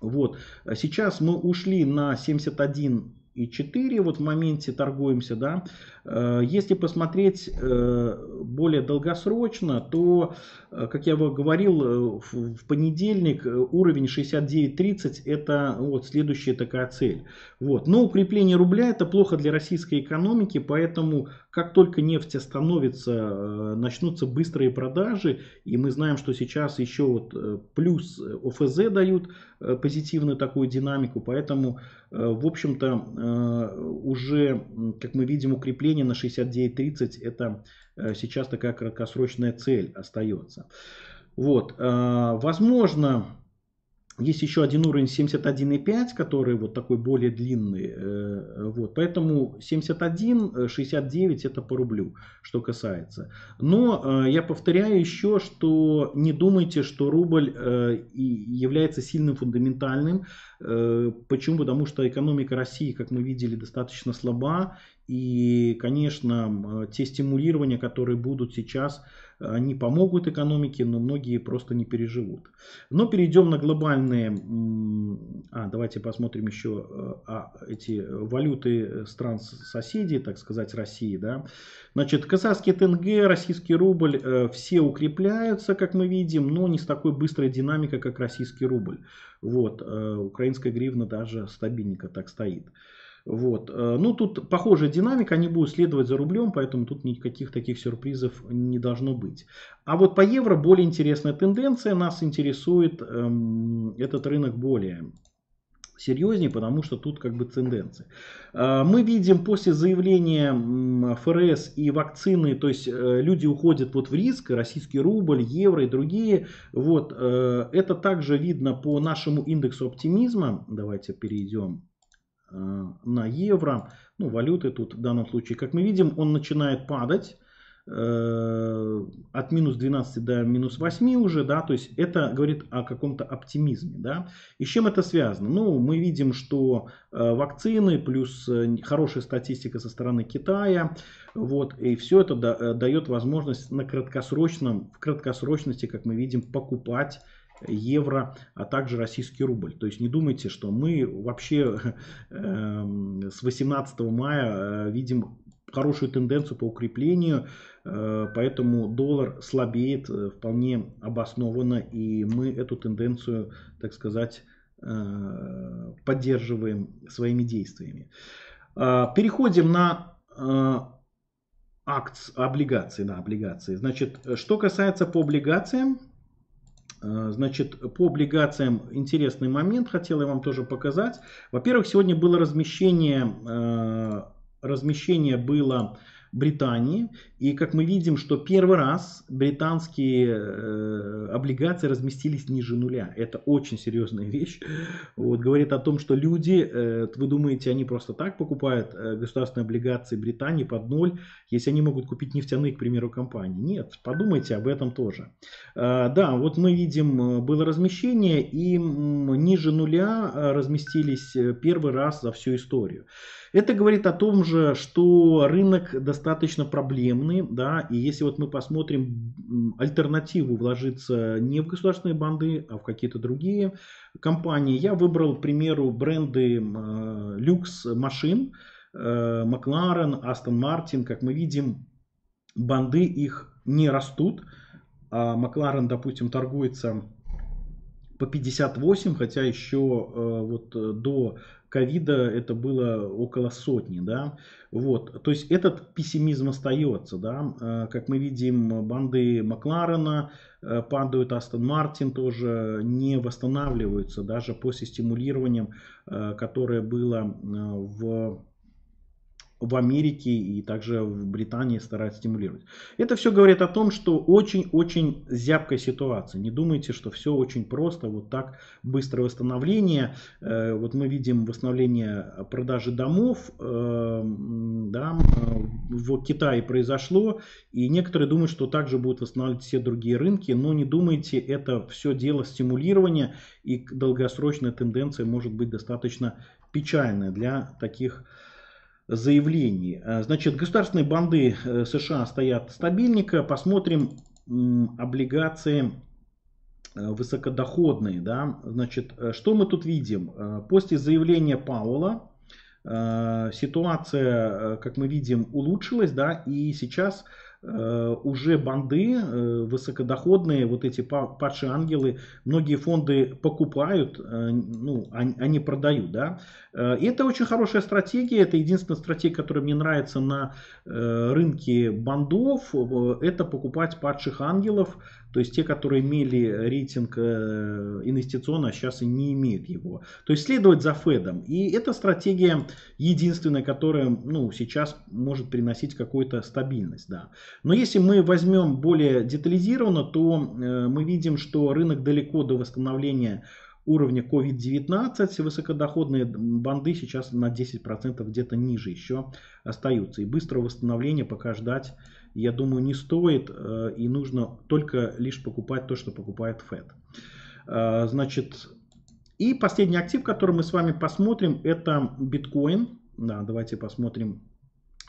вот. Сейчас мы ушли на 71 и 4 вот в моменте торгуемся, да. Э, если посмотреть э, более долгосрочно, то, э, как я говорил, в понедельник уровень 69.30 это ну, вот следующая такая цель. Вот. Но укрепление рубля это плохо для российской экономики, поэтому как только нефть остановится, начнутся быстрые продажи, и мы знаем, что сейчас еще вот плюс ОФЗ дают позитивную такую динамику, поэтому Э, в общем-то, э, уже, как мы видим, укрепление на 69.30 это э, сейчас такая краткосрочная цель остается. Вот, возможно, есть еще один уровень 71,5, который вот такой более длинный. Э, вот. Поэтому 71, 69 э, это по рублю, что касается. Но э, я повторяю еще, что не думайте, что рубль является сильным фундаментальным. Почему? Потому что экономика России, как мы видели, достаточно слаба. И, конечно, э, те стимулирования, которые будут сейчас, они помогут экономике, но многие просто не переживут. Но перейдем на глобальные... А, давайте посмотрим еще э, а, эти валюты э, стран-соседей, так сказать, России. Да? Значит, казахский тенге, российский рубль, все укрепляются, как мы видим, но не с такой быстрой динамикой, как российский рубль. Вот, украинская гривна даже стабильненько так стоит. Вот. Э, ну, тут похожая динамика, они будут следовать за рублем, поэтому тут никаких таких сюрпризов не должно быть. А вот по евро более интересная тенденция, нас интересует эм, этот рынок более серьезнее, потому что тут как бы тенденции. Э, мы видим после заявления ФРС и вакцины, то есть э, люди уходят вот в риск, российский рубль, евро и другие. Вот это также видно по нашему индексу оптимизма. Давайте перейдем Э, на евро. Ну, валюты тут в данном случае, как мы видим, он начинает падать э, от минус 12 до минус 8 уже, да, то есть это говорит о каком-то оптимизме, да. И с чем это связано? Ну, мы видим, что э, вакцины плюс хорошая статистика со стороны Китая, вот, и все это дает возможность на краткосрочном, в краткосрочности, как мы видим, покупать евро, а также российский рубль. То есть не думайте, что мы вообще эм, с 18 мая э, видим хорошую тенденцию по укреплению, э, поэтому доллар слабеет э, вполне обоснованно, и мы эту тенденцию, так сказать, поддерживаем своими действиями. А, переходим на акции, облигации, да, облигации. Значит, что касается по облигациям, а, значит, по облигациям интересный момент, хотел я вам тоже показать. Во-первых, сегодня было размещение, а, размещение было Британии. И как мы видим, что первый раз британские э, облигации разместились ниже нуля. Это очень серьезная вещь. Вот, говорит о том, что люди, э, вы думаете, они просто так покупают э, государственные облигации Британии под ноль, если они могут купить нефтяные, к примеру, компании. Нет, подумайте об этом тоже. Э, да, вот мы видим, э, было размещение, и ниже нуля э, разместились э, первый раз за всю историю. Это говорит о том же, что рынок достаточно проблемный, да, и если вот мы посмотрим альтернативу вложиться не в государственные банды, а в какие-то другие компании, я выбрал, к примеру, бренды э, люкс машин, э, Макларен, Астон Мартин, как мы видим, банды их не растут, а Макларен, допустим, торгуется по 58, хотя еще э, вот э, до ковида это было около сотни, да, вот, то есть этот пессимизм остается, да, э, как мы видим, банды Макларена падают, Астон Мартин тоже не восстанавливаются даже после стимулированиям, которое было в в Америке и также в Британии стараются стимулировать. Это все говорит о том, что очень-очень зябкая ситуация. Не думайте, что все очень просто, вот так быстрое восстановление. Э, вот мы видим восстановление продажи домов э, да, в Китае произошло, и некоторые думают, что также будут восстанавливать все другие рынки, но не думайте, это все дело стимулирования, и долгосрочная тенденция может быть достаточно печальная для таких заявлений. Э, значит, государственные банды э, США стоят стабильненько. Посмотрим облигации э, высокодоходные. Да? Значит, что мы тут видим? После заявления Паула ситуация, как мы видим, улучшилась, да, и сейчас Э, уже банды, э, высокодоходные, вот эти падшие ангелы, многие фонды покупают, э, ну, они продают, да. И это очень хорошая стратегия, это единственная стратегия, которая мне нравится на рынке бандов, это покупать падших ангелов, то есть те, которые имели э, рейтинг э, инвестиционно, сейчас а и не имеют его. То есть следовать за Федом. И эта стратегия единственная, которая ну, сейчас может приносить какую-то стабильность. Да. Но если мы возьмем более детализированно, то э, мы видим, что рынок далеко до восстановления уровня COVID-19 высокодоходные банды сейчас на 10% где-то ниже еще остаются. И быстрого восстановления пока ждать я думаю, не стоит э, и нужно только лишь покупать то, что покупает FED. Э, значит, и последний актив, который мы с вами посмотрим, это биткоин. Да, давайте посмотрим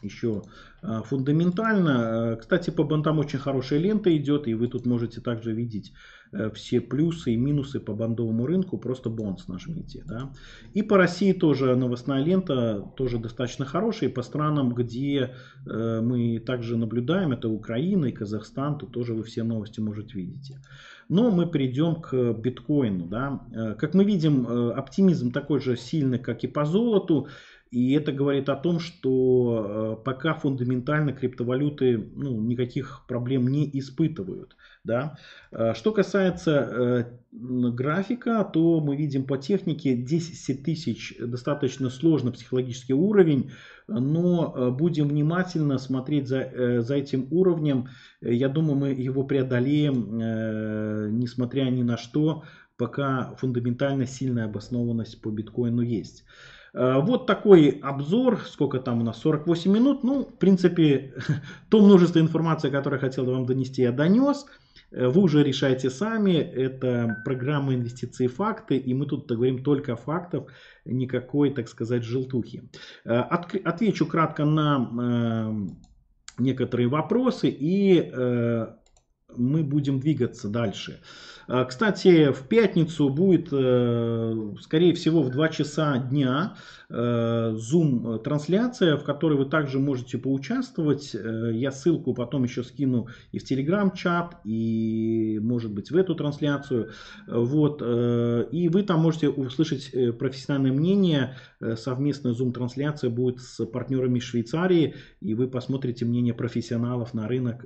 еще а, фундаментально. Э, кстати, по бандам очень хорошая лента идет, и вы тут можете также видеть э, все плюсы и минусы по бандовому рынку, просто бонус нажмите. Да? И по России тоже новостная лента, тоже достаточно хорошая, и по странам, где э, мы также наблюдаем, это Украина и Казахстан, тут тоже вы все новости можете видеть. Но мы перейдем к биткоину. Да? Как мы видим, оптимизм такой же сильный, как и по золоту. И это говорит о том, что э, пока фундаментально криптовалюты ну, никаких проблем не испытывают. Да? Э, что касается э, графика, то мы видим по технике 10 тысяч достаточно сложный психологический уровень, но будем внимательно смотреть за, за этим уровнем. Я думаю, мы его преодолеем, несмотря ни на что, пока фундаментально сильная обоснованность по биткоину есть. Э, вот такой обзор, сколько там у нас, 48 минут. Ну, в принципе, то множество информации, которое я хотел вам донести, я донес. Э, вы уже решаете сами, это программа инвестиции факты, и мы тут говорим только фактов, никакой, так сказать, желтухи. Э, отвечу кратко на некоторые вопросы, и мы будем двигаться Дальше. А, кстати, в пятницу будет, э, скорее всего, в 2 часа дня Э, Zoom-трансляция, э, в которой вы также можете поучаствовать. Э, я ссылку потом еще скину и в Telegram-чат, и, может быть, в эту трансляцию. Вот. И вы там можете услышать профессиональное мнение. Совместная Zoom-трансляция будет с партнерами Швейцарии, и вы посмотрите мнение профессионалов на рынок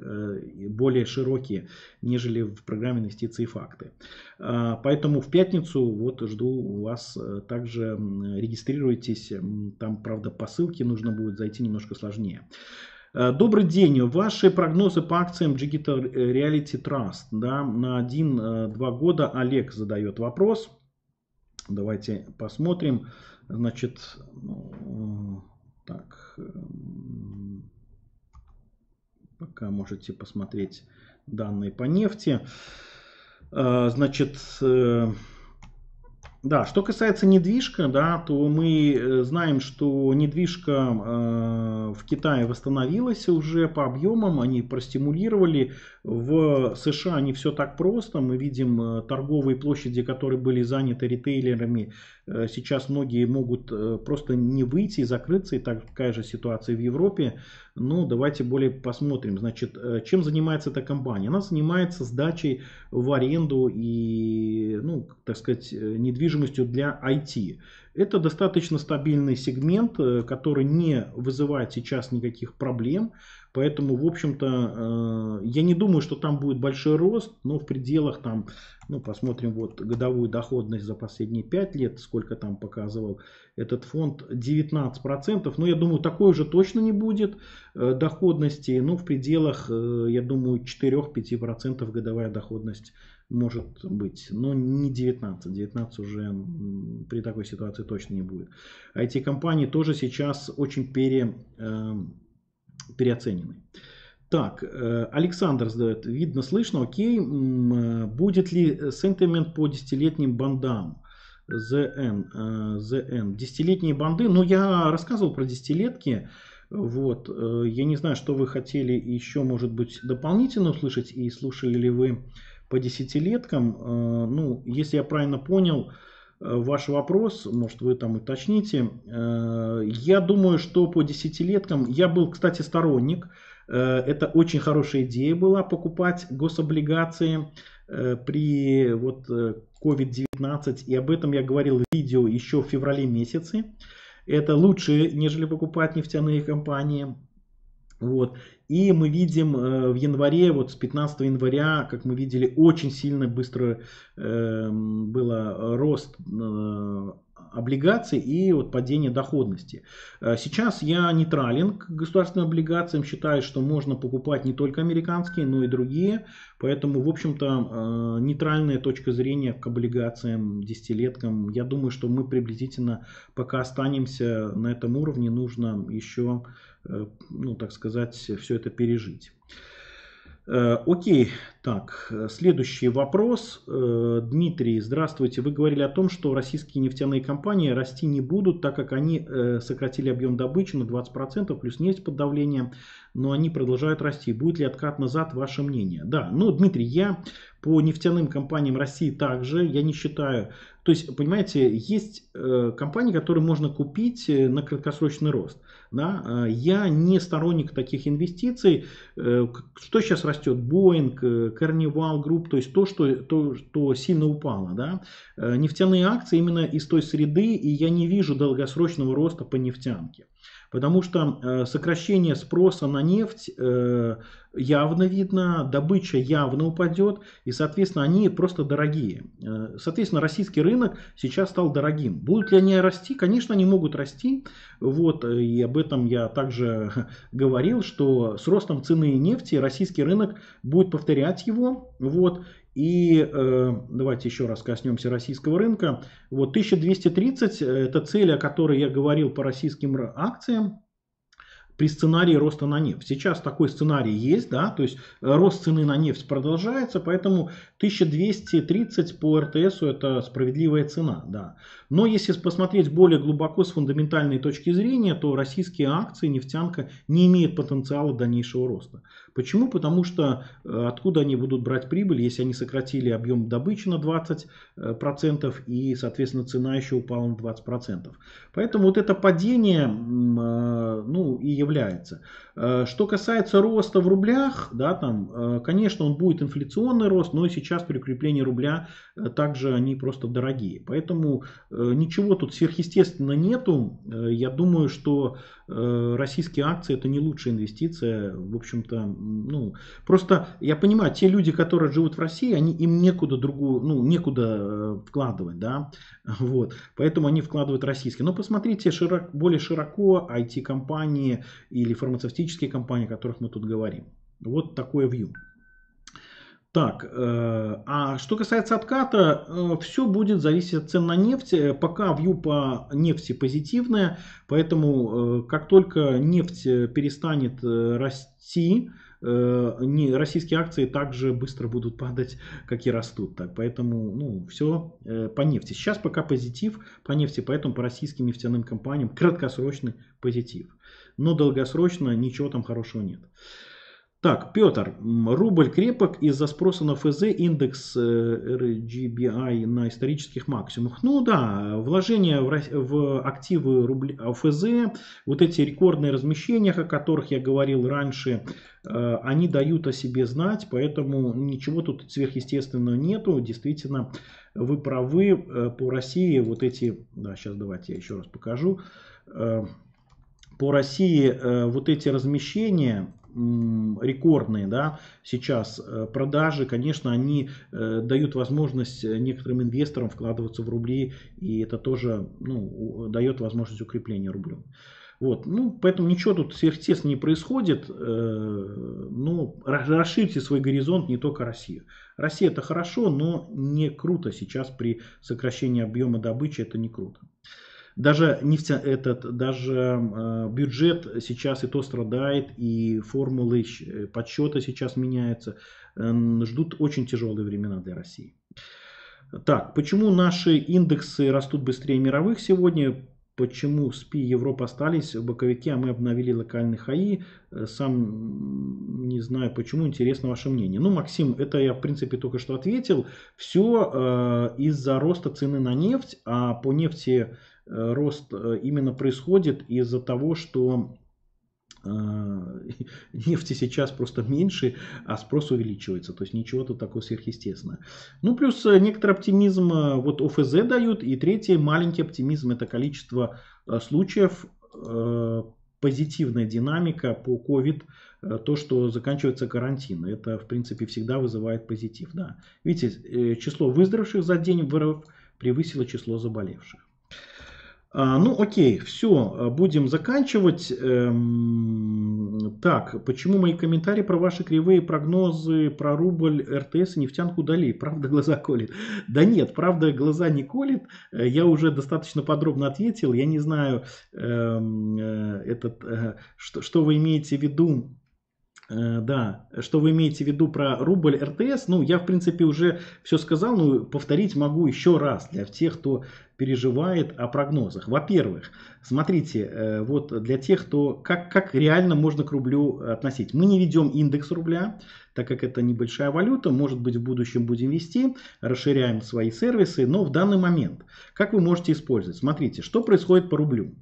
более широкие, нежели в программе инвестиции и факты. А, поэтому в пятницу вот жду вас э, также. Регистрируйтесь. Там, правда, по ссылке нужно будет зайти немножко сложнее. Э, добрый день. Ваши прогнозы по акциям Digital Reality Trust да, на 1-2 э, года Олег задает вопрос. Давайте посмотрим. Значит, ну, так, эм, пока можете посмотреть данные по нефти. Э, значит, э, да, что касается недвижка, да, то мы э, знаем, что недвижка в Китае восстановилась уже по объемам, они простимулировали. В США не все так просто. Мы видим торговые площади, которые были заняты ритейлерами. Сейчас многие могут просто не выйти и закрыться. И такая же ситуация в Европе. Ну, давайте более посмотрим. Значит, э, чем занимается эта компания? Она занимается сдачей в аренду и, ну, так сказать, э, недвижимостью для IT. Это достаточно стабильный сегмент, э, который не вызывает сейчас никаких проблем. Поэтому, в общем-то, э, я не думаю, что там будет большой рост, но в пределах там, ну, посмотрим вот годовую доходность за последние 5 лет, сколько там показывал этот фонд, 19%. Но я думаю, такой уже точно не будет э, доходности, но ну, в пределах, э, я думаю, 4-5% годовая доходность может быть, но не 19. 19 уже при такой ситуации точно не будет. IT-компании а тоже сейчас очень пере переоценены. Так, э, Александр задает, видно, слышно, окей, э, будет ли сентимент по десятилетним бандам? ZN, ZN. Э, Десятилетние банды, ну я рассказывал про десятилетки, вот, я не знаю, что вы хотели еще, может быть, дополнительно услышать и слушали ли вы по десятилеткам, ну, если я правильно понял, Э, ваш вопрос, может вы там уточните. Э, я думаю, что по десятилеткам, я был, кстати, сторонник, э, это очень хорошая идея была покупать гособлигации при вот COVID-19, и об этом я говорил в видео еще в феврале месяце. Это лучше, нежели покупать нефтяные компании. Вот. И мы видим э, в январе, вот с 15 января, как мы видели, очень сильно быстро эм, был э, рост э, облигаций и вот падение доходности. Э, сейчас я нейтрален к государственным облигациям, считаю, что можно покупать не только американские, но и другие. Поэтому, в общем-то, э, нейтральная точка зрения к облигациям, десятилеткам. Я думаю, что мы приблизительно пока останемся на этом уровне. Нужно еще, э, ну, так сказать, все это пережить. Э, окей, так, э, следующий вопрос. Э, Дмитрий, здравствуйте. Вы говорили о том, что российские нефтяные компании расти не будут, так как они сократили объем добычи на 20%, плюс нефть под давлением, но они продолжают расти. Будет ли откат назад ваше мнение? Да, ну, Дмитрий, я по нефтяным компаниям России также, я не считаю. То есть, понимаете, есть э, компании, которые можно купить э, на краткосрочный рост. Да? А, я не сторонник таких инвестиций. Э, что сейчас растет? Боинг, э, Carnival Group, то есть то, что, то, что сильно упало. Да? нефтяные акции именно из той среды, и я не вижу долгосрочного роста по нефтянке. Потому что э, сокращение спроса на нефть э, явно видно, добыча явно упадет, и, соответственно, они просто дорогие. Э, соответственно, российский рынок сейчас стал дорогим. Будут ли они расти? Конечно, они могут расти. Вот, и об этом я также говорил, что с ростом цены нефти российский рынок будет повторять его. Вот, и э, давайте еще раз коснемся российского рынка. Вот 1230 – э, это цель, о которой я говорил по российским акциям при сценарии роста на нефть. Сейчас такой сценарий есть, да, то есть э, рост цены на нефть продолжается, поэтому 1230 по РТСу это справедливая цена, да. Но если посмотреть более глубоко с фундаментальной точки зрения, то российские акции нефтянка не имеют потенциала дальнейшего роста. Почему? Потому что э, откуда они будут брать прибыль, если они сократили объем добычи на 20% э, и, соответственно, цена еще упала на 20%. Поэтому вот это падение э, ну, и является. Э, что касается роста в рублях, да, там, э, конечно, он будет инфляционный рост, но и сейчас при укреплении рубля э, также они просто дорогие. Поэтому ничего тут сверхъестественно нету. Я думаю, что Э, российские акции это не лучшая инвестиция, в общем-то, ну, просто я понимаю, те люди, которые живут в России, они, им некуда другую, ну, некуда э, вкладывать, да, вот, поэтому они вкладывают российские. Но посмотрите широк, более широко IT-компании или фармацевтические компании, о которых мы тут говорим. Вот такое вью. Так, э, а что касается отката, э, все будет зависеть от цен на нефть. Э, пока вью по нефти позитивная, поэтому как только нефть перестанет расти, не, российские акции также быстро будут падать, как и растут. Так, поэтому ну, все по нефти. Сейчас пока позитив по нефти, поэтому по российским нефтяным компаниям краткосрочный позитив. Но долгосрочно ничего там хорошего нет. Так, Петр, рубль крепок из-за спроса на ФЗ индекс RGBI э, на исторических максимумах. Ну да, вложения в активы рубля, э, ФЗ, вот эти рекордные размещения, о которых я говорил раньше, э, они дают о себе знать, поэтому ничего тут сверхъестественного нету. Действительно, вы правы, по России вот эти, да, сейчас давайте я еще раз покажу, по России вот эти размещения, рекордные да, сейчас э, продажи, конечно, они э, дают возможность э, некоторым инвесторам вкладываться в рубли, и это тоже ну, дает возможность укрепления рублю. Вот. Ну, поэтому ничего тут сверхъестественного не происходит. Ну, расширьте свой горизонт не только Россию. Россия это хорошо, но не круто сейчас при сокращении объема добычи, это не круто даже, нефтя, этот, даже э, бюджет сейчас и то страдает, и формулы э, подсчета сейчас меняются. Ждут очень тяжелые времена для России. Так, почему наши индексы растут быстрее мировых сегодня? Почему СПИ и Европа остались в боковике, а мы обновили локальные хаи? Э, сам не знаю почему, интересно ваше мнение. Ну, Максим, это я в принципе только что ответил. Все э, из-за роста цены на нефть, а по нефти Э, рост э, именно происходит из-за того, что э, нефти сейчас просто меньше, а спрос увеличивается. То есть ничего тут такого сверхъестественного. Ну, плюс некоторый оптимизм вот ОФЗ дают. И третий маленький оптимизм это количество случаев, позитивная динамика по COVID, то, что заканчивается карантин. Это, в принципе, всегда вызывает позитив. Да. Видите, число выздоровших за день в РФ превысило число заболевших. А, ну, окей, все, а, будем заканчивать. Эм, так, почему мои комментарии про ваши кривые прогнозы, про рубль, РТС и нефтянку дали? Правда, глаза колет? Да нет, правда, глаза не колет. Э, я уже достаточно подробно ответил. Я не знаю, эм, э, этот, э, что, что вы имеете в виду Э, да, что вы имеете в виду про рубль РТС, ну, я, в принципе, уже все сказал, но повторить могу еще раз для тех, кто переживает о прогнозах. Во-первых, смотрите, э, вот для тех, кто, как, как реально можно к рублю относить. Мы не ведем индекс рубля, так как это небольшая валюта, может быть, в будущем будем вести, расширяем свои сервисы, но в данный момент, как вы можете использовать? Смотрите, что происходит по рублю.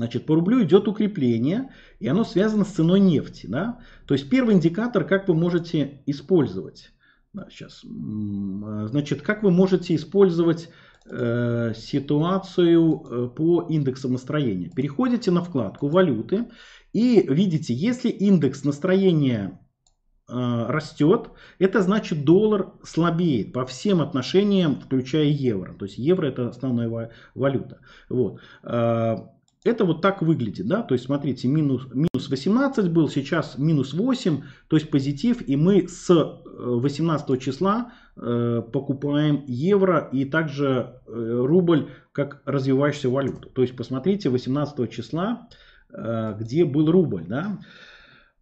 Значит, по рублю идет укрепление, и оно связано с ценой нефти. Да? То есть первый индикатор, как вы можете использовать. Да, сейчас. А, значит, как вы можете использовать э, ситуацию э, по индексам настроения? Переходите на вкладку «Валюты» и видите, если индекс настроения э, растет, это значит доллар слабеет по всем отношениям, включая евро. То есть евро это основная валюта. Вот. А, это вот так выглядит, да, то есть смотрите, минус, минус 18 был, сейчас минус 8, то есть позитив, и мы с 18 э, числа э, покупаем евро и также э, рубль как развивающуюся валюту. То есть посмотрите, 18 числа, э, где был рубль, да,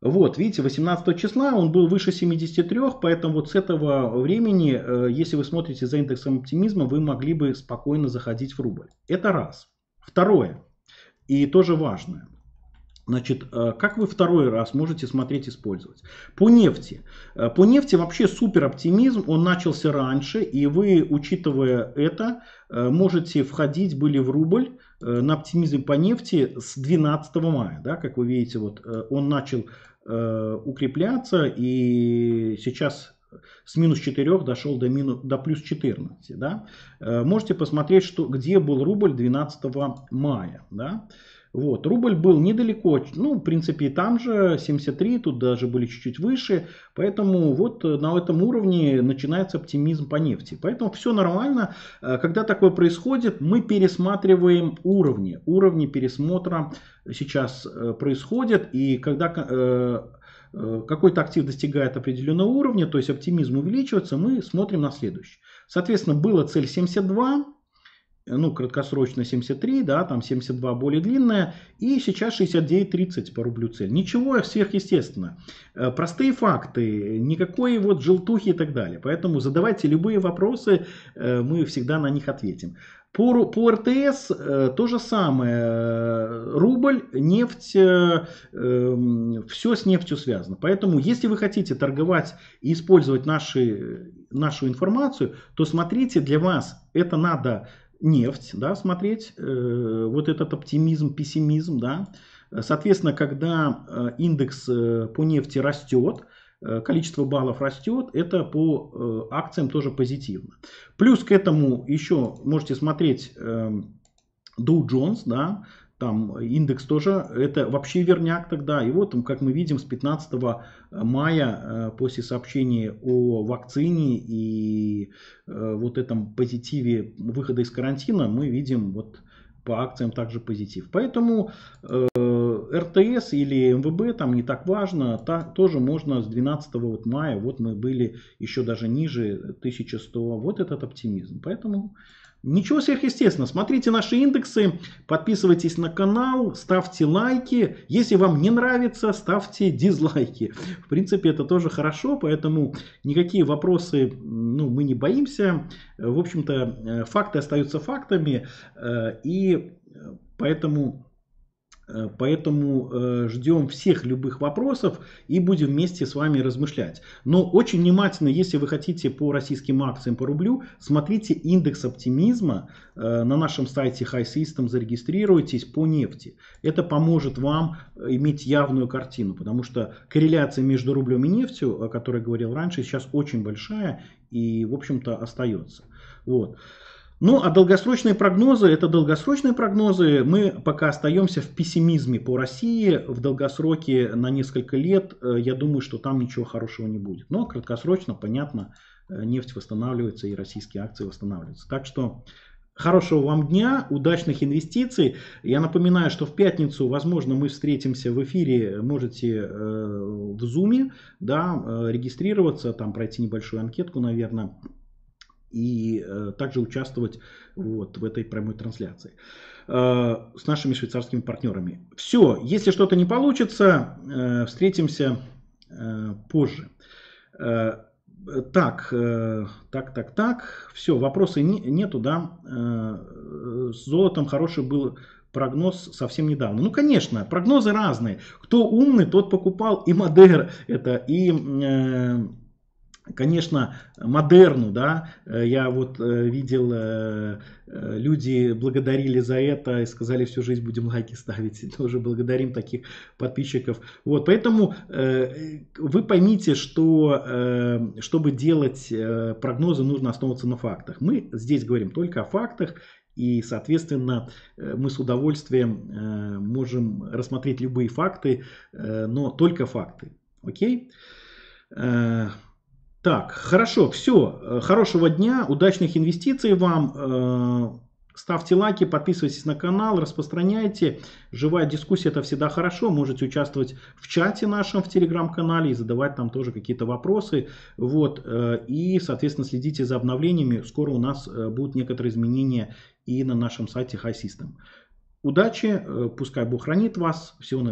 вот, видите, 18 числа он был выше 73, поэтому вот с этого времени, э, если вы смотрите за индексом оптимизма, вы могли бы спокойно заходить в рубль. Это раз. Второе. И тоже важное. Значит, э, как вы второй раз можете смотреть использовать? По нефти. Э, по нефти вообще супер оптимизм, он начался раньше, и вы, учитывая это, э, можете входить были в рубль на оптимизм по нефти с 12 мая. Да, как вы видите, вот он начал укрепляться, и сейчас с минус 4 дошел до, минус, до плюс 14. Да? Э, можете посмотреть, что, где был рубль 12 мая. Да? Вот, рубль был недалеко, ну, в принципе, и там же, 73, тут даже были чуть-чуть выше, поэтому вот э, на этом уровне начинается оптимизм по нефти. Поэтому все нормально, э, когда такое происходит, мы пересматриваем уровни, уровни пересмотра сейчас происходят, и когда Э, какой-то актив достигает определенного уровня, то есть оптимизм увеличивается, мы смотрим на следующее. Соответственно, была цель 72, э, ну, краткосрочно 73, да, там 72 более длинная, и сейчас 69.30 по рублю цель. Ничего сверхъестественно. Э, простые факты, никакой вот желтухи и так далее. Поэтому задавайте любые вопросы, мы всегда на них ответим. По, по РТС э, то же самое. Рубль, нефть, э, э, эм, все с нефтью связано. Поэтому, если вы хотите торговать и использовать наши, нашу информацию, то смотрите, для вас это надо нефть, да, смотреть, э, вот этот оптимизм, пессимизм, да. Соответственно, когда э, индекс э, по нефти растет, Э, количество баллов растет, это по э, акциям тоже позитивно. Плюс к этому еще можете смотреть эм, Dow Jones, да, там индекс тоже, это вообще верняк тогда. И вот, как мы видим, с 15 мая э, после сообщения о вакцине и вот этом позитиве выхода из карантина, мы видим вот по акциям также позитив. Поэтому э, РТС или МВБ, там не так важно, так, тоже можно с 12 вот мая, вот мы были еще даже ниже 1100, вот этот оптимизм. Поэтому ничего сверхъестественного. Смотрите наши индексы, подписывайтесь на канал, ставьте лайки. Если вам не нравится, ставьте дизлайки. В принципе, это тоже хорошо, поэтому никакие вопросы ну, мы не боимся. В общем-то, э, факты остаются фактами. Э, и э, поэтому Э, поэтому э, ждем всех любых вопросов и будем вместе с вами размышлять. Но очень внимательно, если вы хотите по российским акциям, по рублю, смотрите индекс оптимизма э, на нашем сайте High System, зарегистрируйтесь по нефти. Это поможет вам иметь явную картину, потому что корреляция между рублем и нефтью, о которой говорил раньше, сейчас очень большая и, в общем-то, остается. Вот. Ну, а долгосрочные прогнозы, это долгосрочные прогнозы. Мы пока остаемся в пессимизме по России. В долгосроке на несколько лет, э, я думаю, что там ничего хорошего не будет. Но краткосрочно, понятно, э, нефть восстанавливается и российские акции восстанавливаются. Так что хорошего вам дня, удачных инвестиций. Я напоминаю, что в пятницу, возможно, мы встретимся в эфире, можете э, в Zoom да, регистрироваться, там пройти небольшую анкетку, наверное и э, также участвовать вот в этой прямой трансляции э, с нашими швейцарскими партнерами. Все, если что-то не получится, э, встретимся э, позже. Э, так, э, так, так, так, все, вопросы не, нету, да, э, с золотом хороший был прогноз совсем недавно. Ну, конечно, прогнозы разные. Кто умный, тот покупал и модер это, и... Э, конечно, модерну, да, э, я вот э, видел, э, люди благодарили за это и сказали, всю жизнь будем лайки ставить, и тоже благодарим таких подписчиков. Вот, поэтому вы поймите, что чтобы делать прогнозы, нужно основываться на фактах. Мы здесь говорим только о фактах, и, соответственно, мы с удовольствием можем рассмотреть любые факты, но только факты. Окей? Okay? Так, хорошо, все. Э, хорошего дня, удачных инвестиций вам. Э, ставьте лайки, подписывайтесь на канал, распространяйте. Живая дискуссия это всегда хорошо. Можете участвовать в чате нашем в телеграм-канале и задавать там тоже какие-то вопросы. Вот. Э, и, соответственно, следите за обновлениями. Скоро у нас будут некоторые изменения и на нашем сайте High System. Удачи, пускай Бог хранит вас. Всего наилучшего.